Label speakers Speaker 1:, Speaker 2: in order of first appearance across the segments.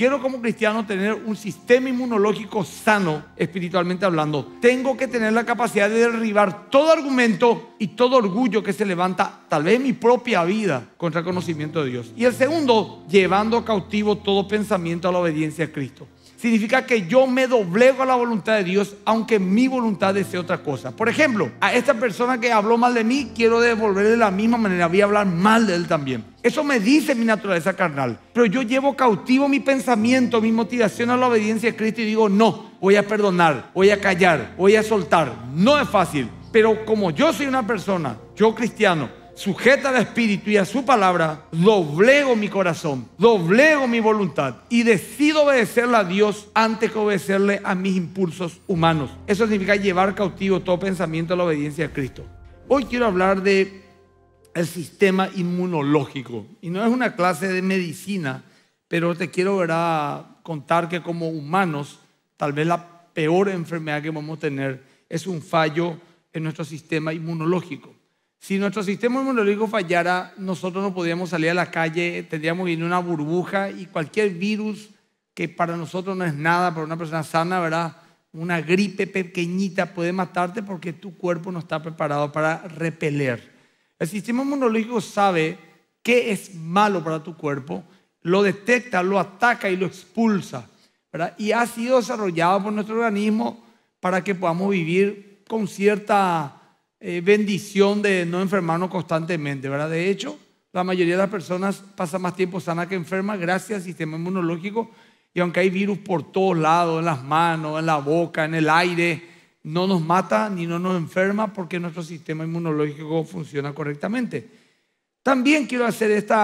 Speaker 1: quiero como cristiano tener un sistema inmunológico sano, espiritualmente hablando, tengo que tener la capacidad de derribar todo argumento y todo orgullo que se levanta, tal vez mi propia vida, contra el conocimiento de Dios. Y el segundo, llevando cautivo todo pensamiento a la obediencia a Cristo significa que yo me doblego a la voluntad de Dios, aunque mi voluntad desee otra cosa. Por ejemplo, a esta persona que habló mal de mí, quiero devolverle de la misma manera, voy a hablar mal de él también. Eso me dice mi naturaleza carnal, pero yo llevo cautivo mi pensamiento, mi motivación a la obediencia de Cristo y digo, no, voy a perdonar, voy a callar, voy a soltar. No es fácil, pero como yo soy una persona, yo cristiano, sujeta al Espíritu y a su palabra, doblego mi corazón, doblego mi voluntad y decido obedecerle a Dios antes que obedecerle a mis impulsos humanos. Eso significa llevar cautivo todo pensamiento a la obediencia a Cristo. Hoy quiero hablar de el sistema inmunológico y no es una clase de medicina, pero te quiero a contar que como humanos tal vez la peor enfermedad que vamos a tener es un fallo en nuestro sistema inmunológico. Si nuestro sistema inmunológico fallara, nosotros no podríamos salir a la calle, tendríamos que ir en una burbuja y cualquier virus que para nosotros no es nada, para una persona sana, ¿verdad? Una gripe pequeñita puede matarte porque tu cuerpo no está preparado para repeler. El sistema inmunológico sabe qué es malo para tu cuerpo, lo detecta, lo ataca y lo expulsa. ¿verdad? Y ha sido desarrollado por nuestro organismo para que podamos vivir con cierta eh, bendición de no enfermarnos constantemente, ¿verdad? De hecho, la mayoría de las personas pasa más tiempo sana que enferma gracias al sistema inmunológico y aunque hay virus por todos lados, en las manos, en la boca, en el aire, no nos mata ni no nos enferma porque nuestro sistema inmunológico funciona correctamente. También quiero hacer este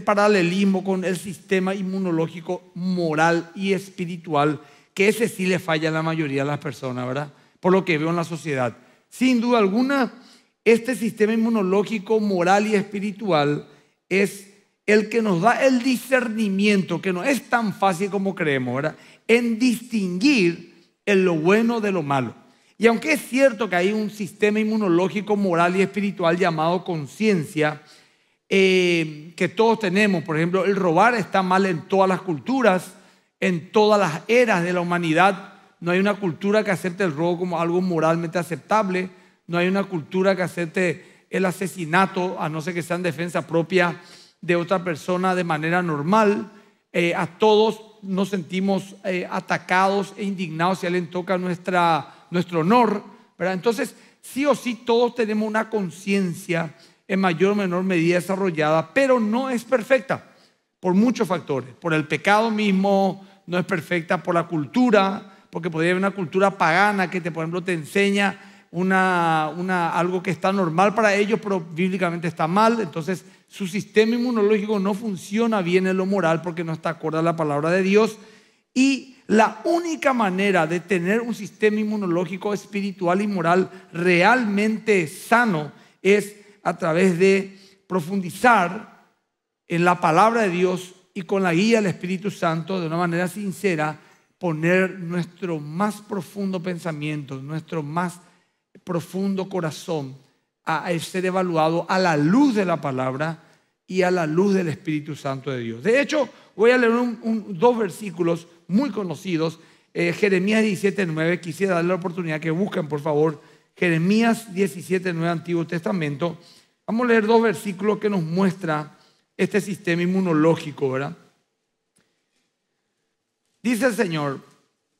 Speaker 1: paralelismo con el sistema inmunológico moral y espiritual, que ese sí le falla a la mayoría de las personas, ¿verdad? por lo que veo en la sociedad. Sin duda alguna, este sistema inmunológico, moral y espiritual es el que nos da el discernimiento, que no es tan fácil como creemos, ¿verdad? En distinguir en lo bueno de lo malo. Y aunque es cierto que hay un sistema inmunológico, moral y espiritual llamado conciencia, eh, que todos tenemos, por ejemplo, el robar está mal en todas las culturas, en todas las eras de la humanidad, no hay una cultura que acepte el robo como algo moralmente aceptable, no hay una cultura que acepte el asesinato, a no ser que sea en defensa propia de otra persona de manera normal. Eh, a todos nos sentimos eh, atacados e indignados si alguien toca nuestra, nuestro honor. Entonces, sí o sí, todos tenemos una conciencia en mayor o menor medida desarrollada, pero no es perfecta por muchos factores, por el pecado mismo, no es perfecta por la cultura, porque podría haber una cultura pagana que, te, por ejemplo, te enseña una, una, algo que está normal para ellos, pero bíblicamente está mal. Entonces, su sistema inmunológico no funciona bien en lo moral porque no está acorde a la palabra de Dios. Y la única manera de tener un sistema inmunológico espiritual y moral realmente sano es a través de profundizar en la palabra de Dios y con la guía del Espíritu Santo de una manera sincera poner nuestro más profundo pensamiento, nuestro más profundo corazón a, ser evaluado a la luz de la palabra y a la luz del Espíritu Santo de Dios. De hecho, voy a leer dos versículos muy conocidos. Eh, Jeremías Jeremías 17.9, quisiera darle la oportunidad que busquen, por favor, Jeremías 17.9, Antiguo Testamento. Vamos a leer dos versículos que nos muestra este sistema inmunológico, ¿verdad? Dice el Señor,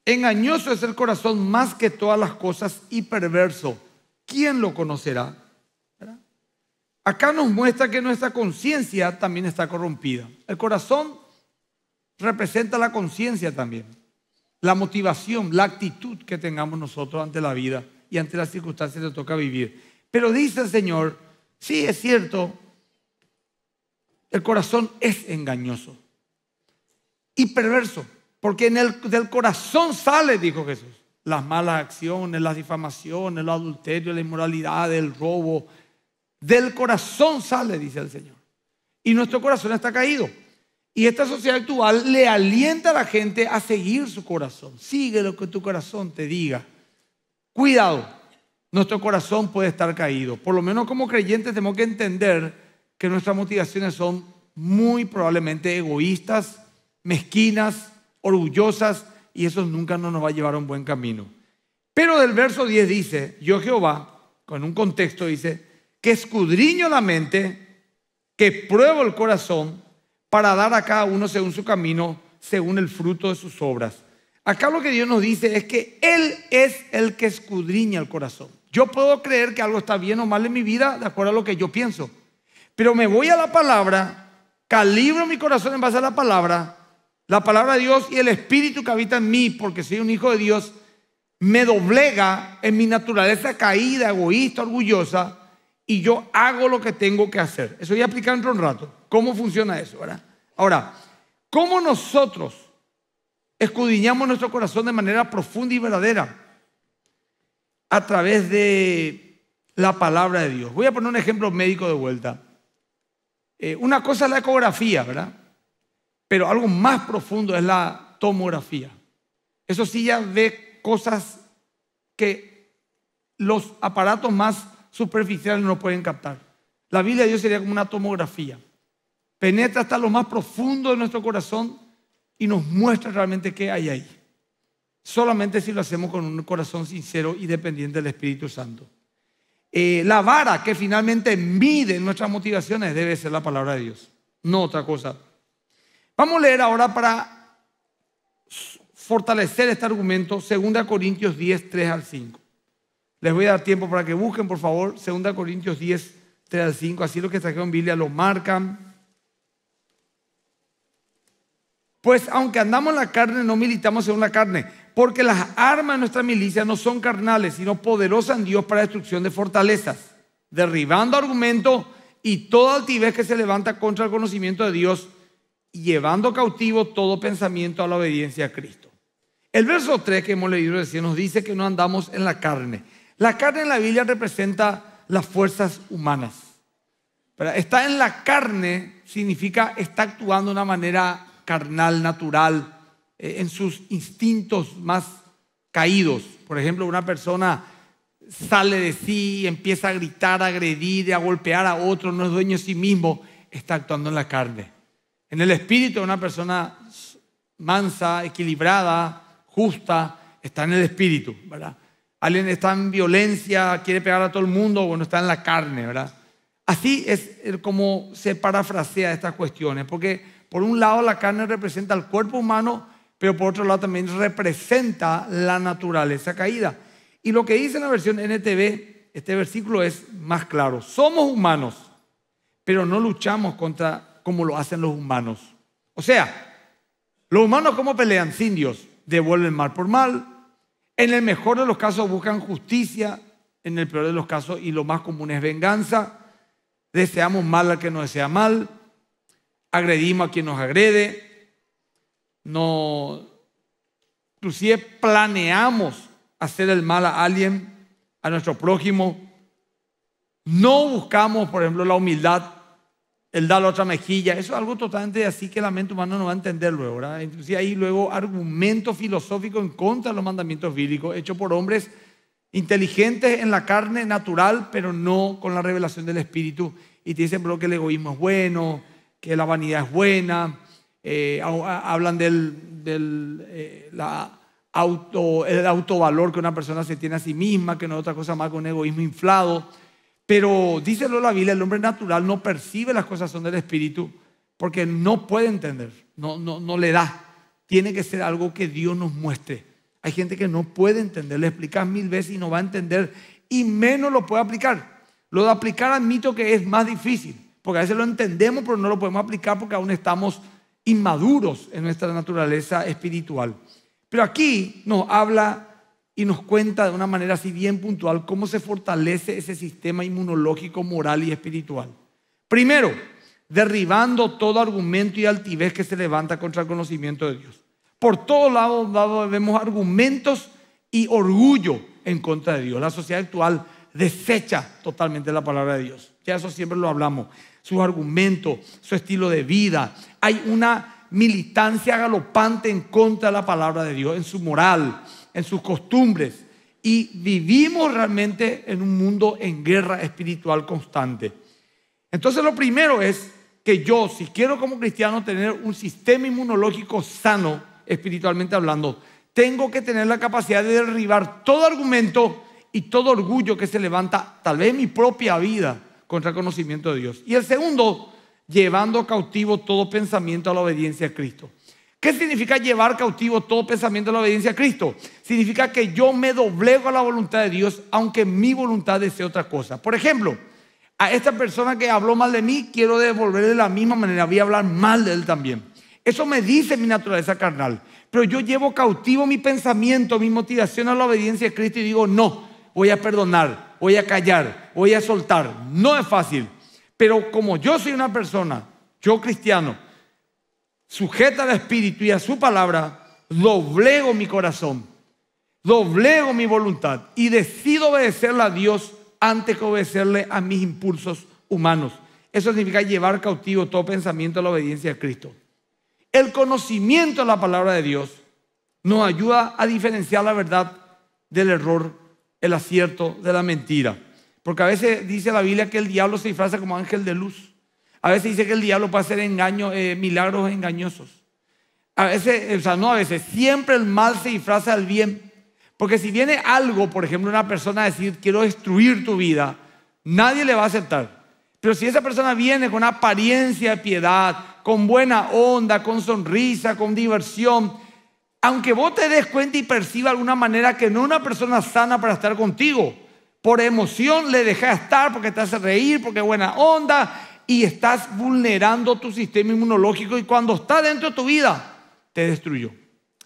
Speaker 1: engañoso es el corazón más que todas las cosas y perverso. ¿Quién lo conocerá? Acá nos muestra que nuestra conciencia también está corrompida. El corazón representa la conciencia también, la motivación, la actitud que tengamos nosotros ante la vida y ante las circunstancias que toca vivir. Pero dice el Señor, sí es cierto, el corazón es engañoso y perverso. Porque del corazón sale, dijo Jesús, las malas acciones, las difamaciones, el adulterio, la inmoralidad, el robo. Del corazón sale, dice el Señor. Y nuestro corazón está caído. Y esta sociedad actual le alienta a la gente a seguir su corazón. Sigue lo que tu corazón te diga. Cuidado, nuestro corazón puede estar caído. Por lo menos como creyentes tenemos que entender que nuestras motivaciones son muy probablemente egoístas, mezquinas, orgullosas y eso nunca nos va a llevar a un buen camino. Pero del verso 10 dice, yo Jehová, con un contexto dice, que escudriño la mente, que pruebo el corazón para dar a cada uno según su camino, según el fruto de sus obras. Acá lo que Dios nos dice es que Él es el que escudriña el corazón. Yo puedo creer que algo está bien o mal en mi vida de acuerdo a lo que yo pienso, pero me voy a la palabra, calibro mi corazón en base a la palabra la palabra de Dios y el espíritu que habita en mí, porque soy un hijo de Dios, me doblega en mi naturaleza caída, egoísta, orgullosa, y yo hago lo que tengo que hacer. Eso voy a explicar un rato. ¿Cómo funciona eso? ¿verdad? Ahora, ¿cómo nosotros escudriñamos nuestro corazón de manera profunda y verdadera? A través de la palabra de Dios. Voy a poner un ejemplo médico de vuelta. Eh, una cosa es la ecografía, ¿verdad? Pero algo más profundo es la tomografía. Eso sí ya ve cosas que los aparatos más superficiales no pueden captar. La Biblia de Dios sería como una tomografía. Penetra hasta lo más profundo de nuestro corazón y nos muestra realmente qué hay ahí. Solamente si lo hacemos con un corazón sincero y dependiente del Espíritu Santo. Eh, la vara que finalmente mide nuestras motivaciones debe ser la palabra de Dios, no otra cosa. Vamos a leer ahora para fortalecer este argumento 2 Corintios 10, 3 al 5. Les voy a dar tiempo para que busquen, por favor, 2 Corintios 10, 3 al 5. Así lo que en Biblia lo marcan. Pues aunque andamos en la carne, no militamos según la carne, porque las armas de nuestra milicia no son carnales, sino poderosas en Dios para destrucción de fortalezas, derribando argumentos y toda altivez que se levanta contra el conocimiento de Dios llevando cautivo todo pensamiento a la obediencia a Cristo. El verso 3 que hemos leído recién nos dice que no andamos en la carne. La carne en la Biblia representa las fuerzas humanas. Pero está en la carne significa está actuando de una manera carnal, natural, eh, en sus instintos más caídos. Por ejemplo, una persona sale de sí, empieza a gritar, a agredir, a golpear a otro, no es dueño de sí mismo, está actuando en la carne. En el espíritu de una persona mansa, equilibrada, justa, está en el espíritu, ¿verdad? Alguien está en violencia, quiere pegar a todo el mundo, bueno, está en la carne, ¿verdad? Así es como se parafrasea estas cuestiones, porque por un lado la carne representa al cuerpo humano, pero por otro lado también representa la naturaleza caída. Y lo que dice la versión NTV, este versículo es más claro. Somos humanos, pero no luchamos contra como lo hacen los humanos. O sea, los humanos cómo pelean sin Dios, devuelven mal por mal, en el mejor de los casos buscan justicia, en el peor de los casos y lo más común es venganza, deseamos mal al que nos desea mal, agredimos a quien nos agrede, no, inclusive planeamos hacer el mal a alguien, a nuestro prójimo, no buscamos, por ejemplo, la humildad el da la otra mejilla, eso es algo totalmente así que la mente humana no va a entender luego, ¿verdad? Entonces hay luego argumentos filosóficos en contra de los mandamientos bíblicos hechos por hombres inteligentes en la carne natural, pero no con la revelación del Espíritu. Y te dicen, bro, que el egoísmo es bueno, que la vanidad es buena, eh, hablan del, eh, auto, autovalor que una persona se tiene a sí misma, que no es otra cosa más que un egoísmo inflado. Pero díselo la Biblia, el hombre natural no percibe las cosas son del Espíritu porque no puede entender, no, no, no le da. Tiene que ser algo que Dios nos muestre. Hay gente que no puede entender, le explicas mil veces y no va a entender y menos lo puede aplicar. Lo de aplicar admito que es más difícil, porque a veces lo entendemos pero no lo podemos aplicar porque aún estamos inmaduros en nuestra naturaleza espiritual. Pero aquí nos habla y nos cuenta de una manera así bien puntual cómo se fortalece ese sistema inmunológico, moral y espiritual. Primero, derribando todo argumento y altivez que se levanta contra el conocimiento de Dios. Por todos lados vemos argumentos y orgullo en contra de Dios. La sociedad actual desecha totalmente la palabra de Dios. Ya eso siempre lo hablamos. Sus argumentos, su estilo de vida. Hay una militancia galopante en contra de la palabra de Dios, en su moral, en sus costumbres. Y vivimos realmente en un mundo en guerra espiritual constante. Entonces lo primero es que yo, si quiero como cristiano tener un sistema inmunológico sano, espiritualmente hablando, tengo que tener la capacidad de derribar todo argumento y todo orgullo que se levanta, tal vez mi propia vida, contra el conocimiento de Dios. Y el segundo, llevando cautivo todo pensamiento a la obediencia a Cristo. ¿Qué significa llevar cautivo todo pensamiento a la obediencia a Cristo? Significa que yo me doblego a la voluntad de Dios, aunque mi voluntad desee otra cosa. Por ejemplo, a esta persona que habló mal de mí, quiero devolverle la misma manera, voy a hablar mal de él también. Eso me dice mi naturaleza carnal. Pero yo llevo cautivo mi pensamiento, mi motivación a la obediencia a Cristo y digo, no, voy a perdonar, voy a callar, voy a soltar. No es fácil. Pero como yo soy una persona, yo cristiano, sujeta al Espíritu y a su palabra, doblego mi corazón, doblego mi voluntad y decido obedecerle a Dios antes que obedecerle a mis impulsos humanos. Eso significa llevar cautivo todo pensamiento a la obediencia a Cristo. El conocimiento de la palabra de Dios nos ayuda a diferenciar la verdad del error, el acierto de la mentira. Porque a veces dice la Biblia que el diablo se disfraza como ángel de luz. A veces dice que el diablo puede hacer engaños, eh, milagros engañosos. A veces, o sea, no a veces, siempre el mal se disfraza del bien. Porque si viene algo, por ejemplo, una persona a decir, quiero destruir tu vida, nadie le va a aceptar. Pero si esa persona viene con apariencia de piedad, con buena onda, con sonrisa, con diversión, aunque vos te des cuenta y perciba de alguna manera que no es una persona sana para estar contigo, por emoción le dejas estar porque te hace reír, porque es buena onda, y estás vulnerando tu sistema inmunológico y cuando está dentro de tu vida, te destruyó.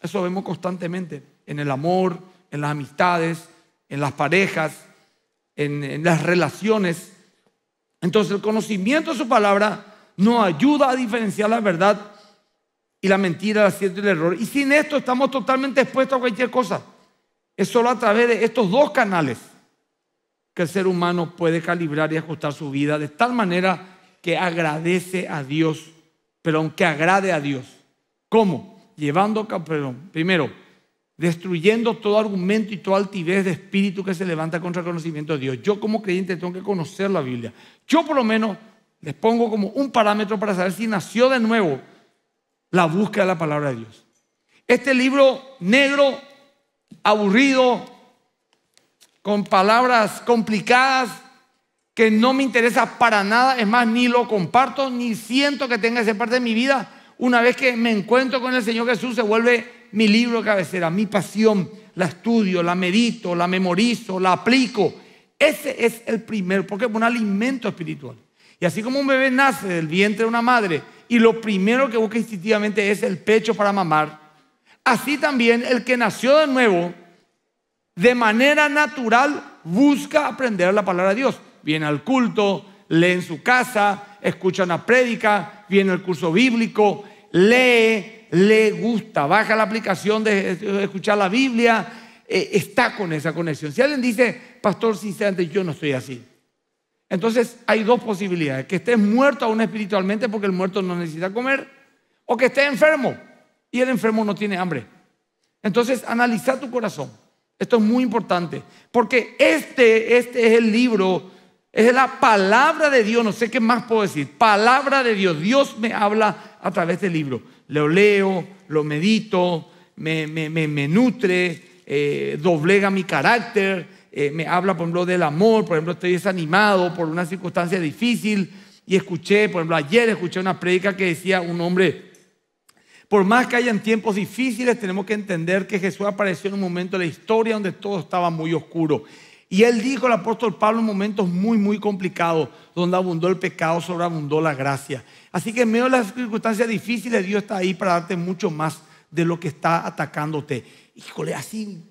Speaker 1: Eso vemos constantemente en el amor, en las amistades, en las parejas, en, las relaciones. Entonces el conocimiento de su palabra nos ayuda a diferenciar la verdad y la mentira, la y el error. Y sin esto estamos totalmente expuestos a cualquier cosa. Es solo a través de estos dos canales que el ser humano puede calibrar y ajustar su vida de tal manera que agradece a Dios, pero aunque agrade a Dios. ¿Cómo? Llevando, perdón, primero, destruyendo todo argumento y toda altivez de espíritu que se levanta contra el conocimiento de Dios. Yo como creyente tengo que conocer la Biblia. Yo por lo menos les pongo como un parámetro para saber si nació de nuevo la búsqueda de la palabra de Dios. Este libro negro, aburrido, con palabras complicadas, que no me interesa para nada, es más, ni lo comparto, ni siento que tenga esa parte de mi vida. Una vez que me encuentro con el Señor Jesús, se vuelve mi libro de cabecera, mi pasión. La estudio, la medito, la memorizo, la aplico. Ese es el primero, porque es un alimento espiritual. Y así como un bebé nace del vientre de una madre y lo primero que busca instintivamente es el pecho para mamar, así también el que nació de nuevo, de manera natural, busca aprender la palabra de Dios viene al culto, lee en su casa, escucha una prédica, viene al curso bíblico, lee, le gusta, baja la aplicación de escuchar la Biblia, eh, está con esa conexión. Si alguien dice, pastor, sinceramente, yo no estoy así. Entonces hay dos posibilidades, que estés muerto aún espiritualmente porque el muerto no necesita comer, o que estés enfermo y el enfermo no tiene hambre. Entonces analiza tu corazón. Esto es muy importante, porque este, este es el libro es la palabra de Dios, no sé qué más puedo decir. Palabra de Dios. Dios me habla a través del libro. Lo leo, lo medito, me, nutre, eh, doblega mi carácter, eh, me habla, por ejemplo, del amor. Por ejemplo, estoy desanimado por una circunstancia difícil. Y escuché, por ejemplo, ayer escuché una prédica que decía un hombre, por más que hayan tiempos difíciles, tenemos que entender que Jesús apareció en un momento de la historia donde todo estaba muy oscuro. Y él dijo el apóstol Pablo en momentos muy, muy complicados, donde abundó el pecado, sobreabundó la gracia. Así que en medio de las circunstancias difíciles, Dios está ahí para darte mucho más de lo que está atacándote. Híjole, así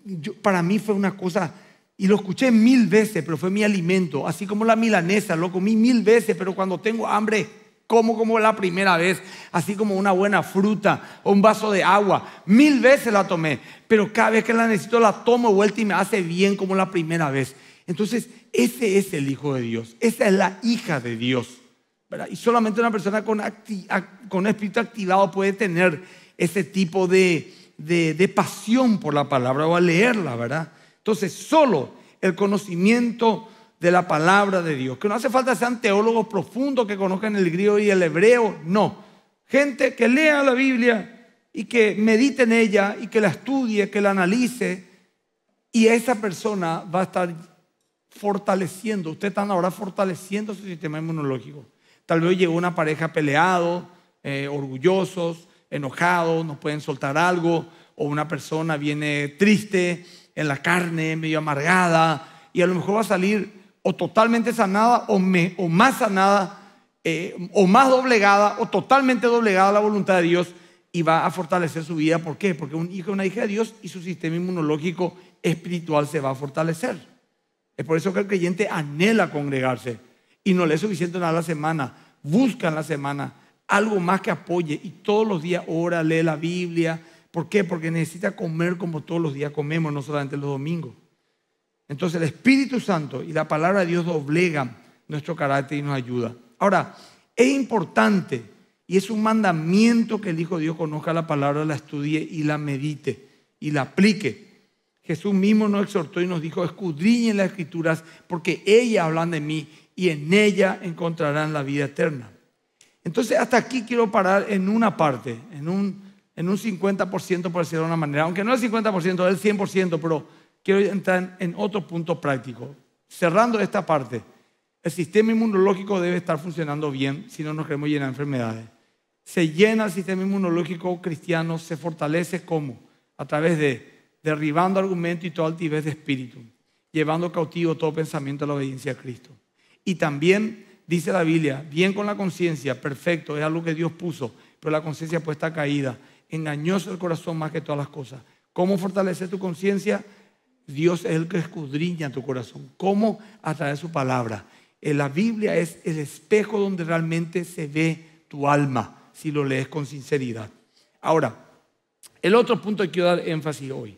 Speaker 1: para mí fue una cosa, y lo escuché mil veces, pero fue mi alimento, así como la milanesa, lo comí mil veces, pero cuando tengo hambre, como como la primera vez, así como una buena fruta o un vaso de agua. Mil veces la tomé, pero cada vez que la necesito la tomo vuelta y me hace bien como la primera vez. Entonces, ese es el Hijo de Dios, esa es la hija de Dios. ¿verdad? Y solamente una persona con, con espíritu activado puede tener ese tipo de, de pasión por la palabra o a leerla, ¿verdad? Entonces, solo el conocimiento de la palabra de Dios. Que no hace falta sean teólogos profundos que conozcan el griego y el hebreo, no. Gente que lea la Biblia y que medite en ella y que la estudie, que la analice. Y esa persona va a estar fortaleciendo. Usted están ahora fortaleciendo su sistema inmunológico. Tal vez llegó una pareja peleado, eh, orgullosos, enojados, nos pueden soltar algo. O una persona viene triste, en la carne, medio amargada. Y a lo mejor va a salir o totalmente sanada o, más sanada eh, o más doblegada o totalmente doblegada a la voluntad de Dios y va a fortalecer su vida. ¿Por qué? Porque un hijo, una hija de Dios y su sistema inmunológico espiritual se va a fortalecer. Es por eso que el creyente anhela congregarse y no le es suficiente nada la semana. Busca en la semana algo más que apoye y todos los días ora, lee la Biblia. ¿Por qué? Porque necesita comer como todos los días comemos, no solamente los domingos. Entonces el Espíritu Santo y la palabra de Dios doblegan nuestro carácter y nos ayuda. Ahora, es importante y es un mandamiento que el Hijo de Dios conozca la palabra, la estudie y la medite y la aplique. Jesús mismo nos exhortó y nos dijo, escudriñen las escrituras porque ellas hablan de mí y en ella encontrarán la vida eterna. Entonces, hasta aquí quiero parar en una parte, en un, en un 50%, por decirlo de una manera, aunque no el 50%, el 100%, pero quiero entrar en otro punto práctico. Cerrando esta parte, el sistema inmunológico debe estar funcionando bien si no nos queremos llenar de enfermedades. Se llena el sistema inmunológico cristiano, se fortalece como? A través de derribando argumento y toda altivez de espíritu, llevando cautivo todo pensamiento a la obediencia a Cristo. Y también dice la Biblia, bien con la conciencia, perfecto, es algo que Dios puso, pero la conciencia pues está caída, engañoso el corazón más que todas las cosas. ¿Cómo fortalecer tu conciencia? Dios es el que escudriña tu corazón. ¿Cómo? A través de su palabra. La Biblia es el espejo donde realmente se ve tu alma, si lo lees con sinceridad. Ahora, el otro punto que quiero dar énfasis hoy,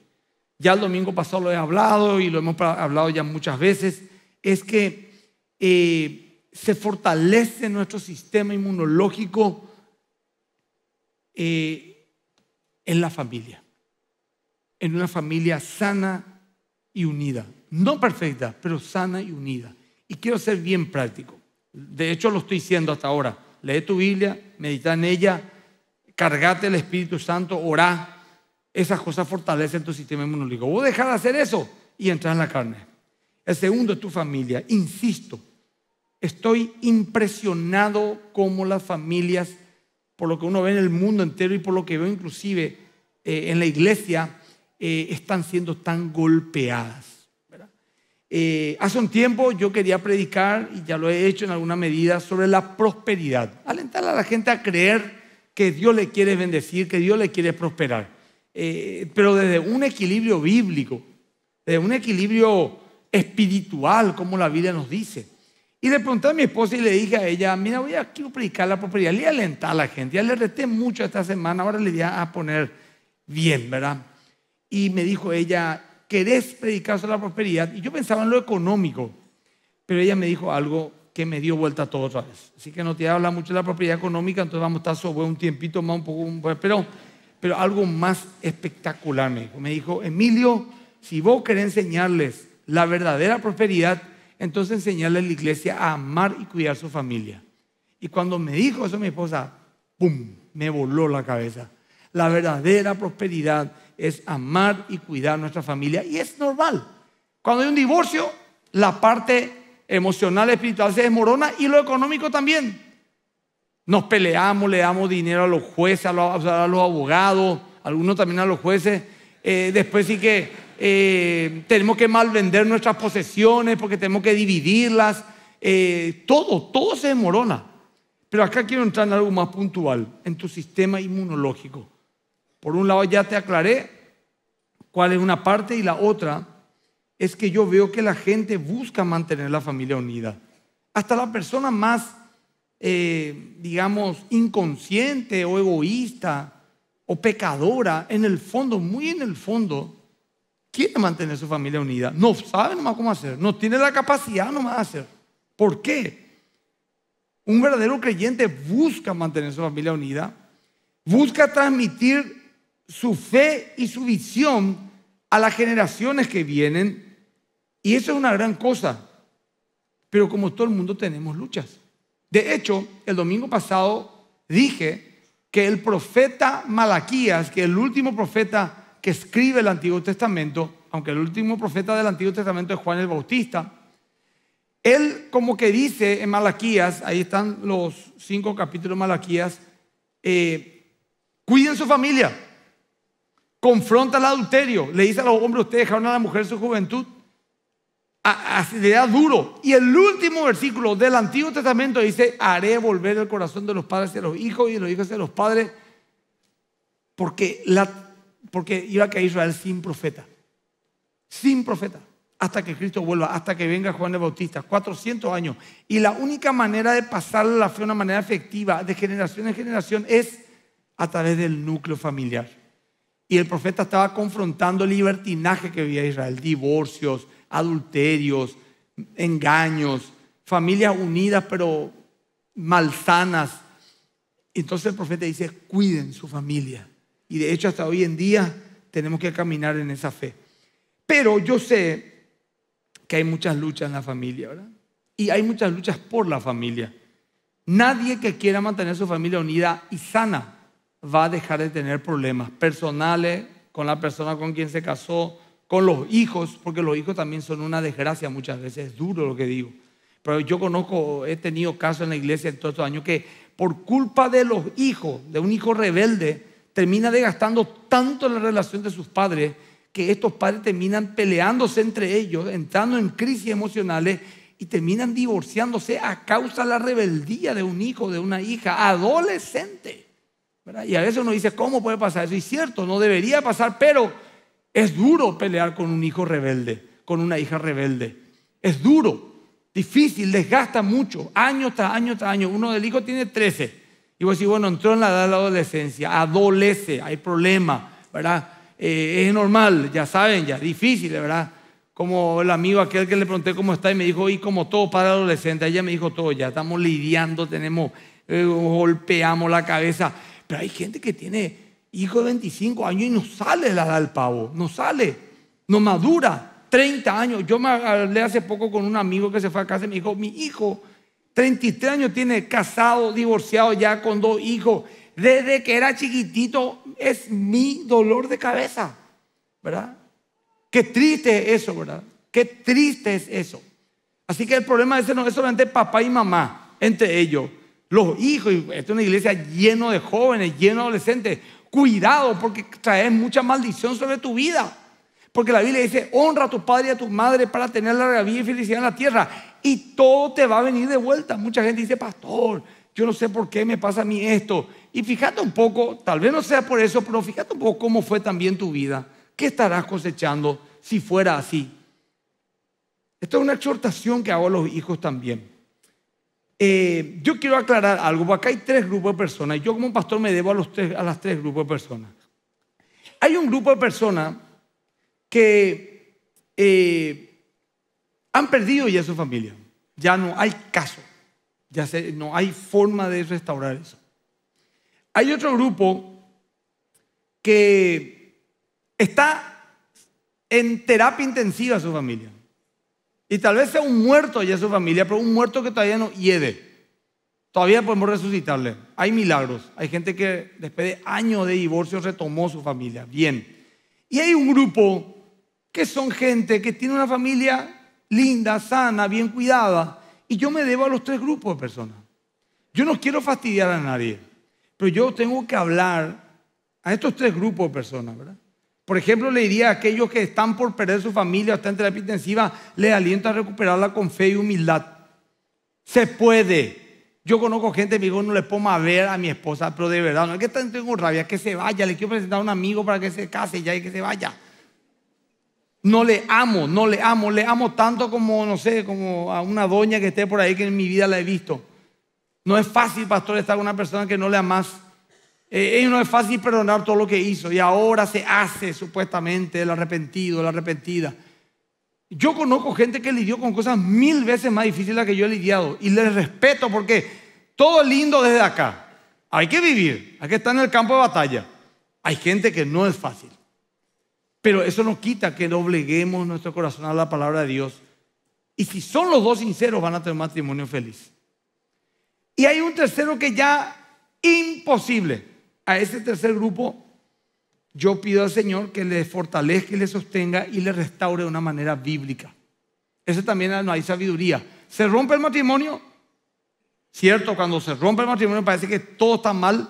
Speaker 1: ya el domingo pasado lo he hablado y lo hemos hablado ya muchas veces, es que eh, se fortalece nuestro sistema inmunológico eh, en la familia, en una familia sana, y unida. No perfecta, pero sana y unida. Y quiero ser bien práctico. De hecho, lo estoy diciendo hasta ahora. Lee tu Biblia, medita en ella, cargate el Espíritu Santo, orá. Esas cosas fortalecen tu sistema inmunológico. Vos dejar de hacer eso y entrar en la carne. El segundo es tu familia. Insisto, estoy impresionado como las familias, por lo que uno ve en el mundo entero y por lo que veo inclusive eh, en la iglesia, eh, están siendo tan golpeadas. Eh, hace un tiempo yo quería predicar, y ya lo he hecho en alguna medida, sobre la prosperidad. Alentar a la gente a creer que Dios le quiere bendecir, que Dios le quiere prosperar. Eh, pero desde un equilibrio bíblico, desde un equilibrio espiritual, como la Biblia nos dice. Y le pregunté a mi esposa y le dije a ella, mira, voy a quiero predicar la prosperidad, le a alentar a la gente. Ya le reté mucho esta semana, ahora le voy a poner bien, ¿verdad? y me dijo ella, ¿querés predicar sobre la prosperidad? Y yo pensaba en lo económico, pero ella me dijo algo que me dio vuelta todo otra vez. Así que no te habla mucho de la propiedad económica, entonces vamos a estar sobre un tiempito más, un poco, pero, pero algo más espectacular me dijo. Me dijo, Emilio, si vos querés enseñarles la verdadera prosperidad, entonces enseñarles a la iglesia a amar y cuidar su familia. Y cuando me dijo eso mi esposa, ¡pum!, me voló la cabeza. La verdadera prosperidad es amar y cuidar a nuestra familia. Y es normal. Cuando hay un divorcio, la parte emocional, espiritual se desmorona y lo económico también. Nos peleamos, le damos dinero a los jueces, a los, abogados, algunos también a los jueces. Eh, después sí que eh, tenemos que malvender nuestras posesiones porque tenemos que dividirlas. Eh, todo, todo se desmorona. Pero acá quiero entrar en algo más puntual, en tu sistema inmunológico. Por un lado ya te aclaré cuál es una parte y la otra es que yo veo que la gente busca mantener la familia unida. Hasta la persona más, eh, digamos, inconsciente o egoísta o pecadora, en el fondo, muy en el fondo, quiere mantener su familia unida. No sabe nomás cómo hacer, no tiene la capacidad nomás de hacer. ¿Por qué? Un verdadero creyente busca mantener su familia unida, busca transmitir su fe y su visión a las generaciones que vienen. Y eso es una gran cosa. Pero como todo el mundo tenemos luchas. De hecho, el domingo pasado dije que el profeta Malaquías, que el último profeta que escribe el Antiguo Testamento, aunque el último profeta del Antiguo Testamento es Juan el Bautista, él como que dice en Malaquías, ahí están los cinco capítulos de Malaquías, eh, cuiden su familia, confronta el adulterio, le dice a los hombres, ustedes dejaron a la mujer su juventud. Así le da duro. Y el último versículo del Antiguo Testamento dice, haré volver el corazón de los padres a los hijos y de los hijos a los padres, porque, la, porque iba a caer Israel sin profeta. Sin profeta. Hasta que Cristo vuelva, hasta que venga Juan el Bautista. 400 años. Y la única manera de pasar la fe de una manera efectiva, de generación en generación, es a través del núcleo familiar. Y el profeta estaba confrontando el libertinaje que vivía Israel, divorcios, adulterios, engaños, familias unidas pero malsanas. Entonces el profeta dice, cuiden su familia. Y de hecho hasta hoy en día tenemos que caminar en esa fe. Pero yo sé que hay muchas luchas en la familia, ¿verdad? Y hay muchas luchas por la familia. Nadie que quiera mantener su familia unida y sana va a dejar de tener problemas personales con la persona con quien se casó, con los hijos, porque los hijos también son una desgracia muchas veces, es duro lo que digo. Pero yo conozco, he tenido casos en la iglesia en todos estos años que por culpa de los hijos, de un hijo rebelde, termina desgastando tanto la relación de sus padres que estos padres terminan peleándose entre ellos, entrando en crisis emocionales y terminan divorciándose a causa de la rebeldía de un hijo, de una hija, adolescente. Y a veces uno dice, ¿cómo puede pasar eso? Y cierto, no debería pasar, pero es duro pelear con un hijo rebelde, con una hija rebelde. Es duro, difícil, desgasta mucho, año tras año tras año. Uno del hijo tiene 13. Y vos decís, bueno, entró en la edad de la adolescencia, adolece, hay problema, ¿verdad? Eh, es normal, ya saben, ya difícil, ¿verdad? Como el amigo aquel que le pregunté cómo está y me dijo, y como todo para adolescente, ella me dijo todo, ya estamos lidiando, tenemos, eh, golpeamos la cabeza. Pero hay gente que tiene hijo de 25 años y no sale la edad del pavo, no sale, no madura. 30 años. Yo me hablé hace poco con un amigo que se fue a casa y me dijo, mi hijo, 33 años tiene, casado, divorciado ya con dos hijos. Desde que era chiquitito es mi dolor de cabeza, ¿verdad? Qué triste es eso, ¿verdad? Qué triste es eso. Así que el problema ese no es solamente papá y mamá, entre ellos los hijos, esta es una iglesia lleno de jóvenes, lleno de adolescentes, cuidado porque traes mucha maldición sobre tu vida. Porque la Biblia dice, honra a tu padre y a tu madre para tener la vida y felicidad en la tierra. Y todo te va a venir de vuelta. Mucha gente dice, pastor, yo no sé por qué me pasa a mí esto. Y fíjate un poco, tal vez no sea por eso, pero fíjate un poco cómo fue también tu vida. ¿Qué estarás cosechando si fuera así? esto es una exhortación que hago a los hijos también. Eh, yo quiero aclarar algo, porque acá hay tres grupos de personas, y yo como pastor me debo a, los tres, las tres grupos de personas. Hay un grupo de personas que eh, han perdido ya su familia, ya no hay caso, ya no hay forma de restaurar eso. Hay otro grupo que está en terapia intensiva su familia. Y tal vez sea un muerto ya su familia, pero un muerto que todavía no hiede. Todavía podemos resucitarle. Hay milagros. Hay gente que después de años de divorcio retomó su familia. Bien. Y hay un grupo que son gente que tiene una familia linda, sana, bien cuidada. Y yo me debo a los tres grupos de personas. Yo no quiero fastidiar a nadie, pero yo tengo que hablar a estos tres grupos de personas, ¿verdad? Por ejemplo, le diría a aquellos que están por perder su familia o están en terapia intensiva, les aliento a recuperarla con fe y humildad. Se puede. Yo conozco gente mi no le pongo a ver a mi esposa, pero de verdad, no es que tengo rabia, que se vaya, le quiero presentar a un amigo para que se case ya y que se vaya. No le amo, no le amo, le amo tanto como, no sé, como a una doña que esté por ahí que en mi vida la he visto. No es fácil, pastor, estar con una persona que no le amas. Eh, eh, no es fácil perdonar todo lo que hizo y ahora se hace supuestamente el arrepentido, la arrepentida. Yo conozco gente que lidió con cosas mil veces más difíciles que yo he lidiado y les respeto porque todo es lindo desde acá. Hay que vivir, hay que estar en el campo de batalla. Hay gente que no es fácil. Pero eso no quita que dobleguemos nuestro corazón a la palabra de Dios. Y si son los dos sinceros, van a tener un matrimonio feliz. Y hay un tercero que ya imposible a ese tercer grupo yo pido al Señor que le fortalezca y le sostenga y le restaure de una manera bíblica. Eso también no hay sabiduría. ¿Se rompe el matrimonio? Cierto, cuando se rompe el matrimonio parece que todo está mal,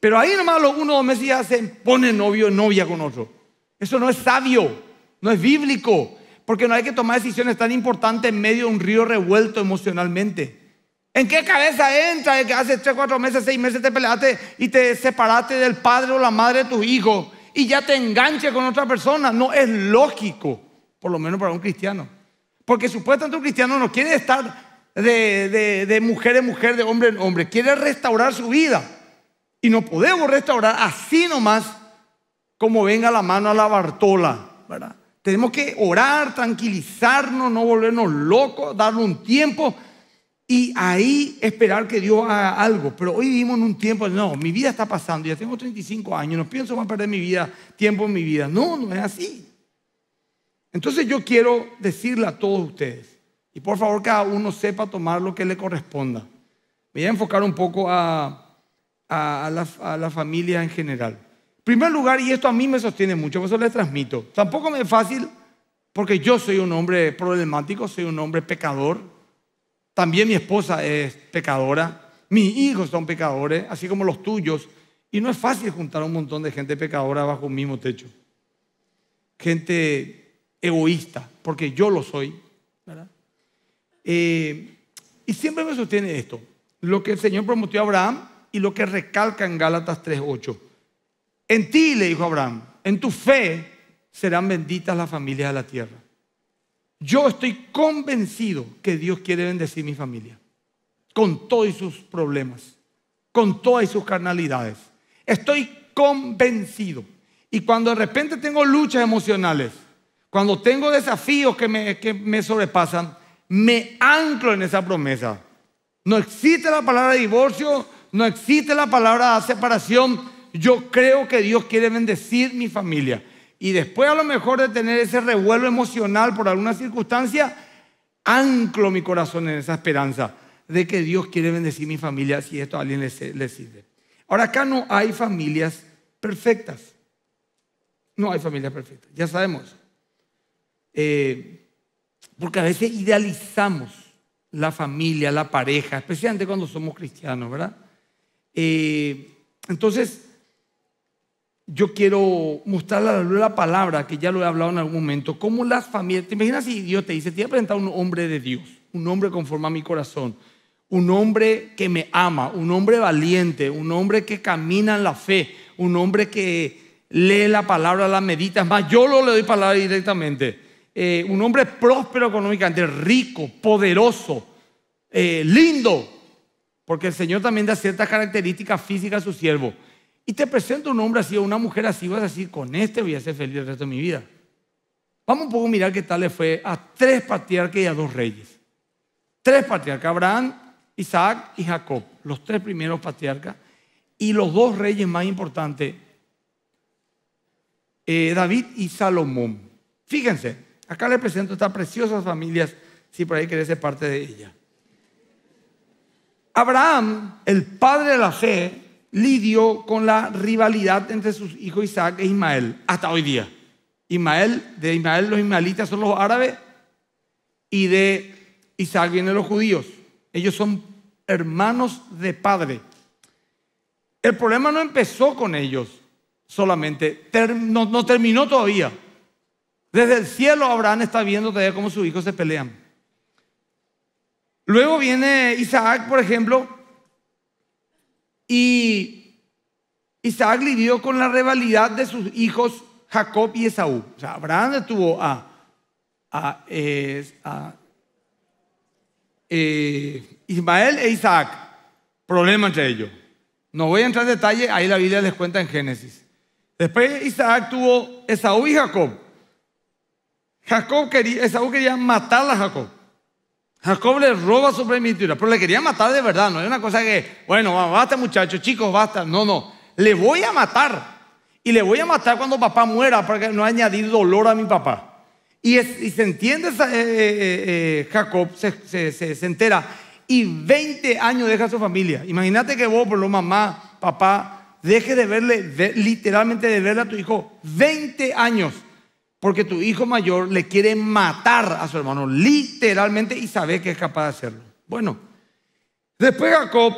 Speaker 1: pero ahí nomás los uno o dos meses ya se pone novio y novia con otro. Eso no es sabio, no es bíblico, porque no hay que tomar decisiones tan importantes en medio de un río revuelto emocionalmente. ¿En qué cabeza entra el que hace 3, 4 meses, 6 meses te peleaste y te separaste del padre o la madre de tu hijo y ya te enganche con otra persona? No es lógico, por lo menos para un cristiano. Porque supuestamente un cristiano no quiere estar de, mujer en mujer, de hombre en hombre, quiere restaurar su vida. Y no podemos restaurar así nomás como venga la mano a la Bartola, ¿verdad? Tenemos que orar, tranquilizarnos, no volvernos locos, darle un tiempo y ahí esperar que Dios haga algo. Pero hoy vivimos en un tiempo, no, mi vida está pasando, ya tengo 35 años, no pienso más perder mi vida, tiempo en mi vida. No, no es así. Entonces yo quiero decirle a todos ustedes, y por favor cada uno sepa tomar lo que le corresponda. Me voy a enfocar un poco a, la, a la, familia en general. En primer lugar, y esto a mí me sostiene mucho, por eso les transmito, tampoco me es fácil porque yo soy un hombre problemático, soy un hombre pecador, también mi esposa es pecadora, mis hijos son pecadores, así como los tuyos. Y no es fácil juntar a un montón de gente pecadora bajo un mismo techo. Gente egoísta, porque yo lo soy. Eh, y siempre me sostiene esto, lo que el Señor prometió a Abraham y lo que recalca en Gálatas 3.8. En ti, le dijo Abraham, en tu fe serán benditas las familias de la tierra. Yo estoy convencido que Dios quiere bendecir mi familia, con todos sus problemas, con todas sus carnalidades. Estoy convencido. Y cuando de repente tengo luchas emocionales, cuando tengo desafíos que me, que me sobrepasan, me anclo en esa promesa. No existe la palabra divorcio, no existe la palabra separación. Yo creo que Dios quiere bendecir mi familia y después a lo mejor de tener ese revuelo emocional por alguna circunstancia, anclo mi corazón en esa esperanza de que Dios quiere bendecir mi familia si esto a alguien le, sirve. Ahora, acá no hay familias perfectas. No hay familias perfectas, ya sabemos. Eh, porque a veces idealizamos la familia, la pareja, especialmente cuando somos cristianos, ¿verdad? Eh, entonces, yo quiero mostrar la palabra, que ya lo he hablado en algún momento, como las familias, te imaginas si Dios te dice, te voy a presentar un hombre de Dios, un hombre conforme a mi corazón, un hombre que me ama, un hombre valiente, un hombre que camina en la fe, un hombre que lee la palabra, la medita, más, yo lo le doy palabra directamente, eh, un hombre próspero económicamente, rico, poderoso, eh, lindo, porque el Señor también da ciertas características físicas a su siervo y te presento un hombre así o una mujer así, vas a decir, con este voy a ser feliz el resto de mi vida. Vamos un poco a mirar qué tal le fue a tres patriarcas y a dos reyes. Tres patriarcas, Abraham, Isaac y Jacob, los tres primeros patriarcas, y los dos reyes más importantes, eh, David y Salomón. Fíjense, acá les presento estas preciosas familias, si por ahí querés ser parte de ellas. Abraham, el padre de la fe, lidió con la rivalidad entre sus hijos Isaac e Ismael hasta hoy día. Ismael, de Ismael los ismaelitas son los árabes y de Isaac vienen los judíos. Ellos son hermanos de padre. El problema no empezó con ellos solamente, no, no terminó todavía. Desde el cielo Abraham está viendo todavía cómo sus hijos se pelean. Luego viene Isaac, por ejemplo, y Isaac lidió con la rivalidad de sus hijos Jacob y Esaú. O sea, Abraham tuvo a, eh, Ismael e Isaac. Problema entre ellos. No voy a entrar en detalle, ahí la Biblia les cuenta en Génesis. Después Isaac tuvo Esaú y Jacob. Jacob quería, Esaú quería matar a Jacob. Jacob le roba su primitura, pero le quería matar de verdad, no es una cosa que, bueno, basta muchachos, chicos, basta. No, no, le voy a matar. Y le voy a matar cuando papá muera para que no añadir dolor a mi papá. Y, se entiende, eh, eh, eh, Jacob se, se, se, entera y 20 años deja a su familia. Imagínate que vos, por lo mamá, papá, deje de verle, literalmente de verle a tu hijo 20 años porque tu hijo mayor le quiere matar a su hermano, literalmente, y sabe que es capaz de hacerlo. Bueno, después Jacob,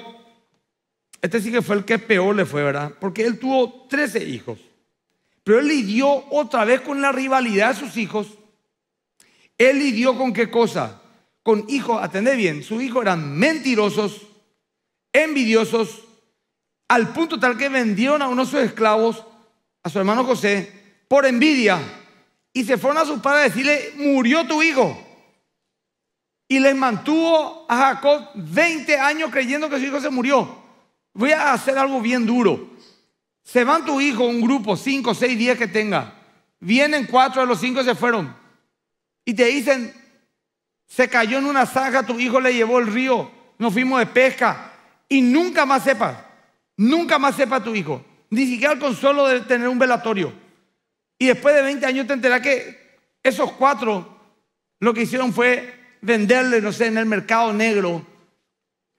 Speaker 1: este sí que fue el que peor le fue, ¿verdad? Porque él tuvo 13 hijos, pero él lidió otra vez con la rivalidad de sus hijos. Él lidió con qué cosa? Con hijos, atendé bien, sus hijos eran mentirosos, envidiosos, al punto tal que vendieron a uno de sus esclavos, a su hermano José, por envidia y se fueron a sus padres a decirle, murió tu hijo. Y les mantuvo a Jacob 20 años creyendo que su hijo se murió. Voy a hacer algo bien duro. Se van tu hijo, un grupo, 5, 6, 10 que tenga. Vienen cuatro de los cinco se fueron. Y te dicen, se cayó en una zanja, tu hijo le llevó el río, nos fuimos de pesca. Y nunca más sepas, nunca más sepa tu hijo. Ni siquiera el consuelo de tener un velatorio. Y después de 20 años te enterás que esos cuatro lo que hicieron fue venderle, no sé, en el mercado negro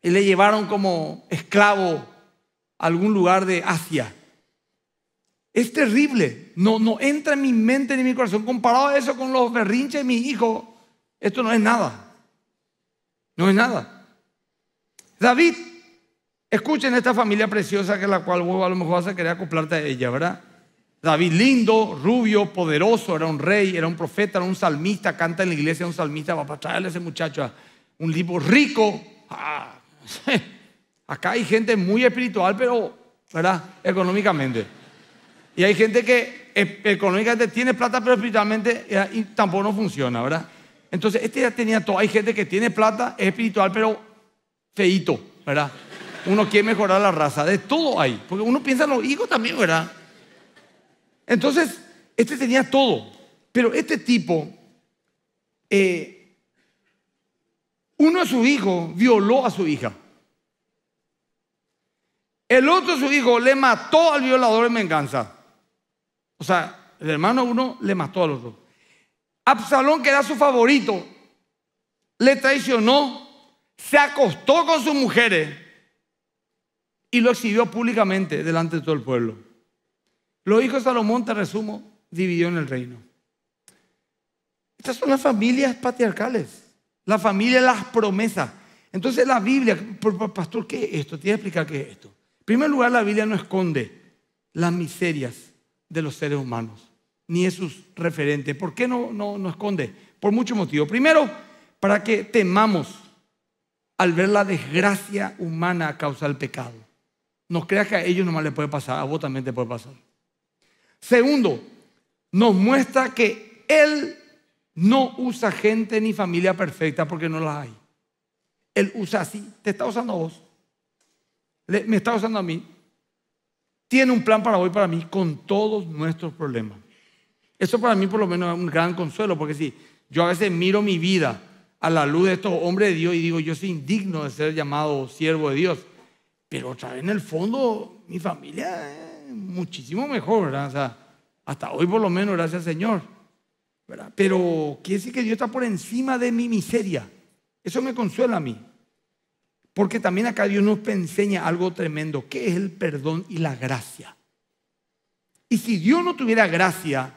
Speaker 1: y le llevaron como esclavo a algún lugar de Asia. Es terrible, no, no entra en mi mente ni en mi corazón. Comparado a eso con los berrinches de mi hijo, esto no es nada. No es nada. David, escuchen esta familia preciosa que la cual vos a lo mejor vas a querer acoplarte a ella, ¿verdad? David lindo, rubio, poderoso, era un rey, era un profeta, era un salmista, canta en la iglesia un salmista, va a traerle a ese muchacho un libro rico. Ah. acá hay gente muy espiritual, pero, ¿verdad? Económicamente. Y hay gente que económicamente tiene plata, pero espiritualmente eh, tampoco no funciona, ¿verdad? Entonces, este ya tenía todo. Hay gente que tiene plata, es espiritual, pero feito, ¿verdad? Uno quiere mejorar la raza, de todo hay. Porque uno piensa en los hijos también, ¿verdad? Entonces, este tenía todo. Pero este tipo, eh, uno de sus hijos violó a su hija. El otro de su hijo le mató al violador en venganza. O sea, el hermano uno le mató al otro. Absalón, que era su favorito, le traicionó, se acostó con sus mujeres y lo exhibió públicamente delante de todo el pueblo hijos dijo Salomón, te resumo, dividió en el reino. Estas son las familias patriarcales, la familia las promesas. Entonces la Biblia, pastor, ¿qué es esto? Tiene que explicar qué es esto. En primer lugar, la Biblia no esconde las miserias de los seres humanos, ni es sus referentes. ¿Por qué no, no, esconde? Por muchos motivos. Primero, para que temamos al ver la desgracia humana a causa del pecado. No creas que a ellos no más les puede pasar, a vos también te puede pasar. Segundo, nos muestra que Él no usa gente ni familia perfecta porque no las hay. Él usa así, te está usando a vos, me está usando a mí. Tiene un plan para hoy, para mí, con todos nuestros problemas. Eso para mí por lo menos es un gran consuelo, porque si yo a veces miro mi vida a la luz de estos hombres de Dios y digo, yo soy indigno de ser llamado siervo de Dios, pero otra vez en el fondo mi familia muchísimo mejor, hasta hoy por lo menos, gracias Señor. ¿verdad? Pero quiere decir que Dios está por encima de mi miseria. Eso me consuela a mí. Porque también acá Dios nos enseña algo tremendo, que es el perdón y la gracia. Y si Dios no tuviera gracia,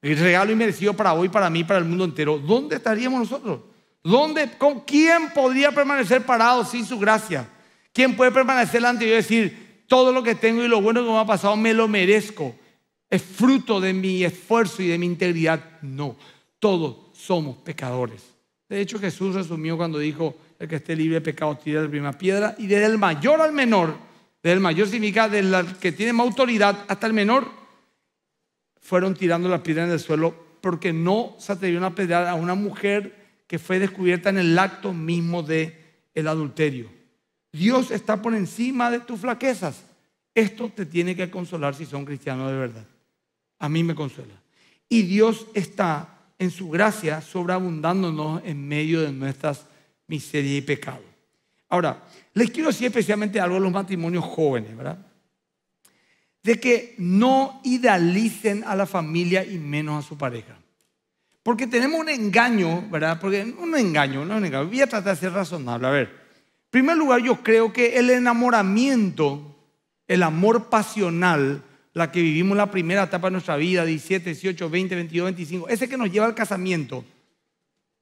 Speaker 1: el regalo inmerecido para hoy, para mí, para el mundo entero, ¿dónde estaríamos nosotros? ¿Dónde, con quién podría permanecer parado sin su gracia? ¿Quién puede permanecer ante Dios y decir, todo lo que tengo y lo bueno que me ha pasado me lo merezco. Es fruto de mi esfuerzo y de mi integridad. No, todos somos pecadores. De hecho, Jesús resumió cuando dijo, el que esté libre de pecado tira la primera piedra y desde el mayor al menor, desde el mayor significa del que tiene más autoridad hasta el menor, fueron tirando la piedra en el suelo porque no se atrevió a a una mujer que fue descubierta en el acto mismo de el adulterio. Dios está por encima de tus flaquezas. Esto te tiene que consolar si son cristianos de verdad. A mí me consuela. Y Dios está en su gracia sobreabundándonos en medio de nuestras miserias y pecados. Ahora, les quiero decir especialmente algo a los matrimonios jóvenes, ¿verdad? De que no idealicen a la familia y menos a su pareja. Porque tenemos un engaño, ¿verdad? Porque un engaño, no un engaño. Voy a tratar de ser razonable. A ver, en primer lugar, yo creo que el enamoramiento, el amor pasional, la que vivimos la primera etapa de nuestra vida, 17, 18, 20, 22, 25, ese que nos lleva al casamiento,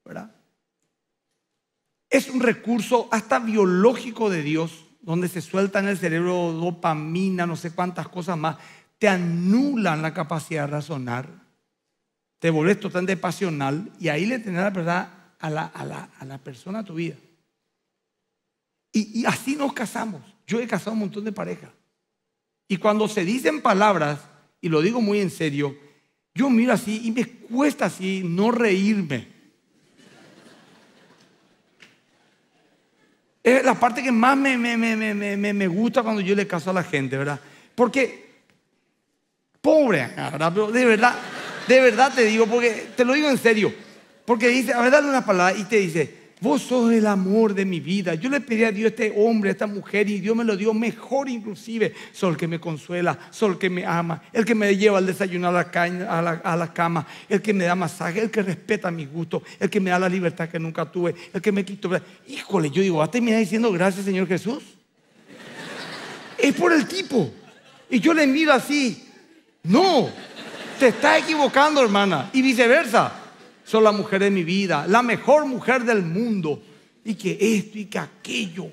Speaker 1: ¿verdad? Es un recurso hasta biológico de Dios, donde se suelta en el cerebro dopamina, no sé cuántas cosas más, te anulan la capacidad de razonar, te volvés totalmente pasional y ahí le tenés la, verdad a la, a la persona a tu vida. Y, así nos casamos. Yo he casado un montón de parejas. Y cuando se dicen palabras, y lo digo muy en serio, yo miro así y me cuesta así no reírme. Es la parte que más me, gusta cuando yo le caso a la gente, ¿verdad? Porque, pobre, de verdad, de verdad te digo, porque te lo digo en serio. Porque dice, a ver, dale una palabra y te dice, vos sos el amor de mi vida. Yo le pedí a Dios este hombre, esta mujer, y Dios me lo dio mejor inclusive. el que me consuela, el que me ama, el que me lleva al desayuno a la, a la, cama, el que me da masaje, el que respeta mis gustos, el que me da la libertad que nunca tuve, el que me quitó. Híjole, yo digo, ¿vas a terminar diciendo gracias, Señor Jesús? es por el tipo. Y yo le miro así. No, te estás equivocando, hermana. Y viceversa son la mujer de mi vida, la mejor mujer del mundo, y que esto y que aquello.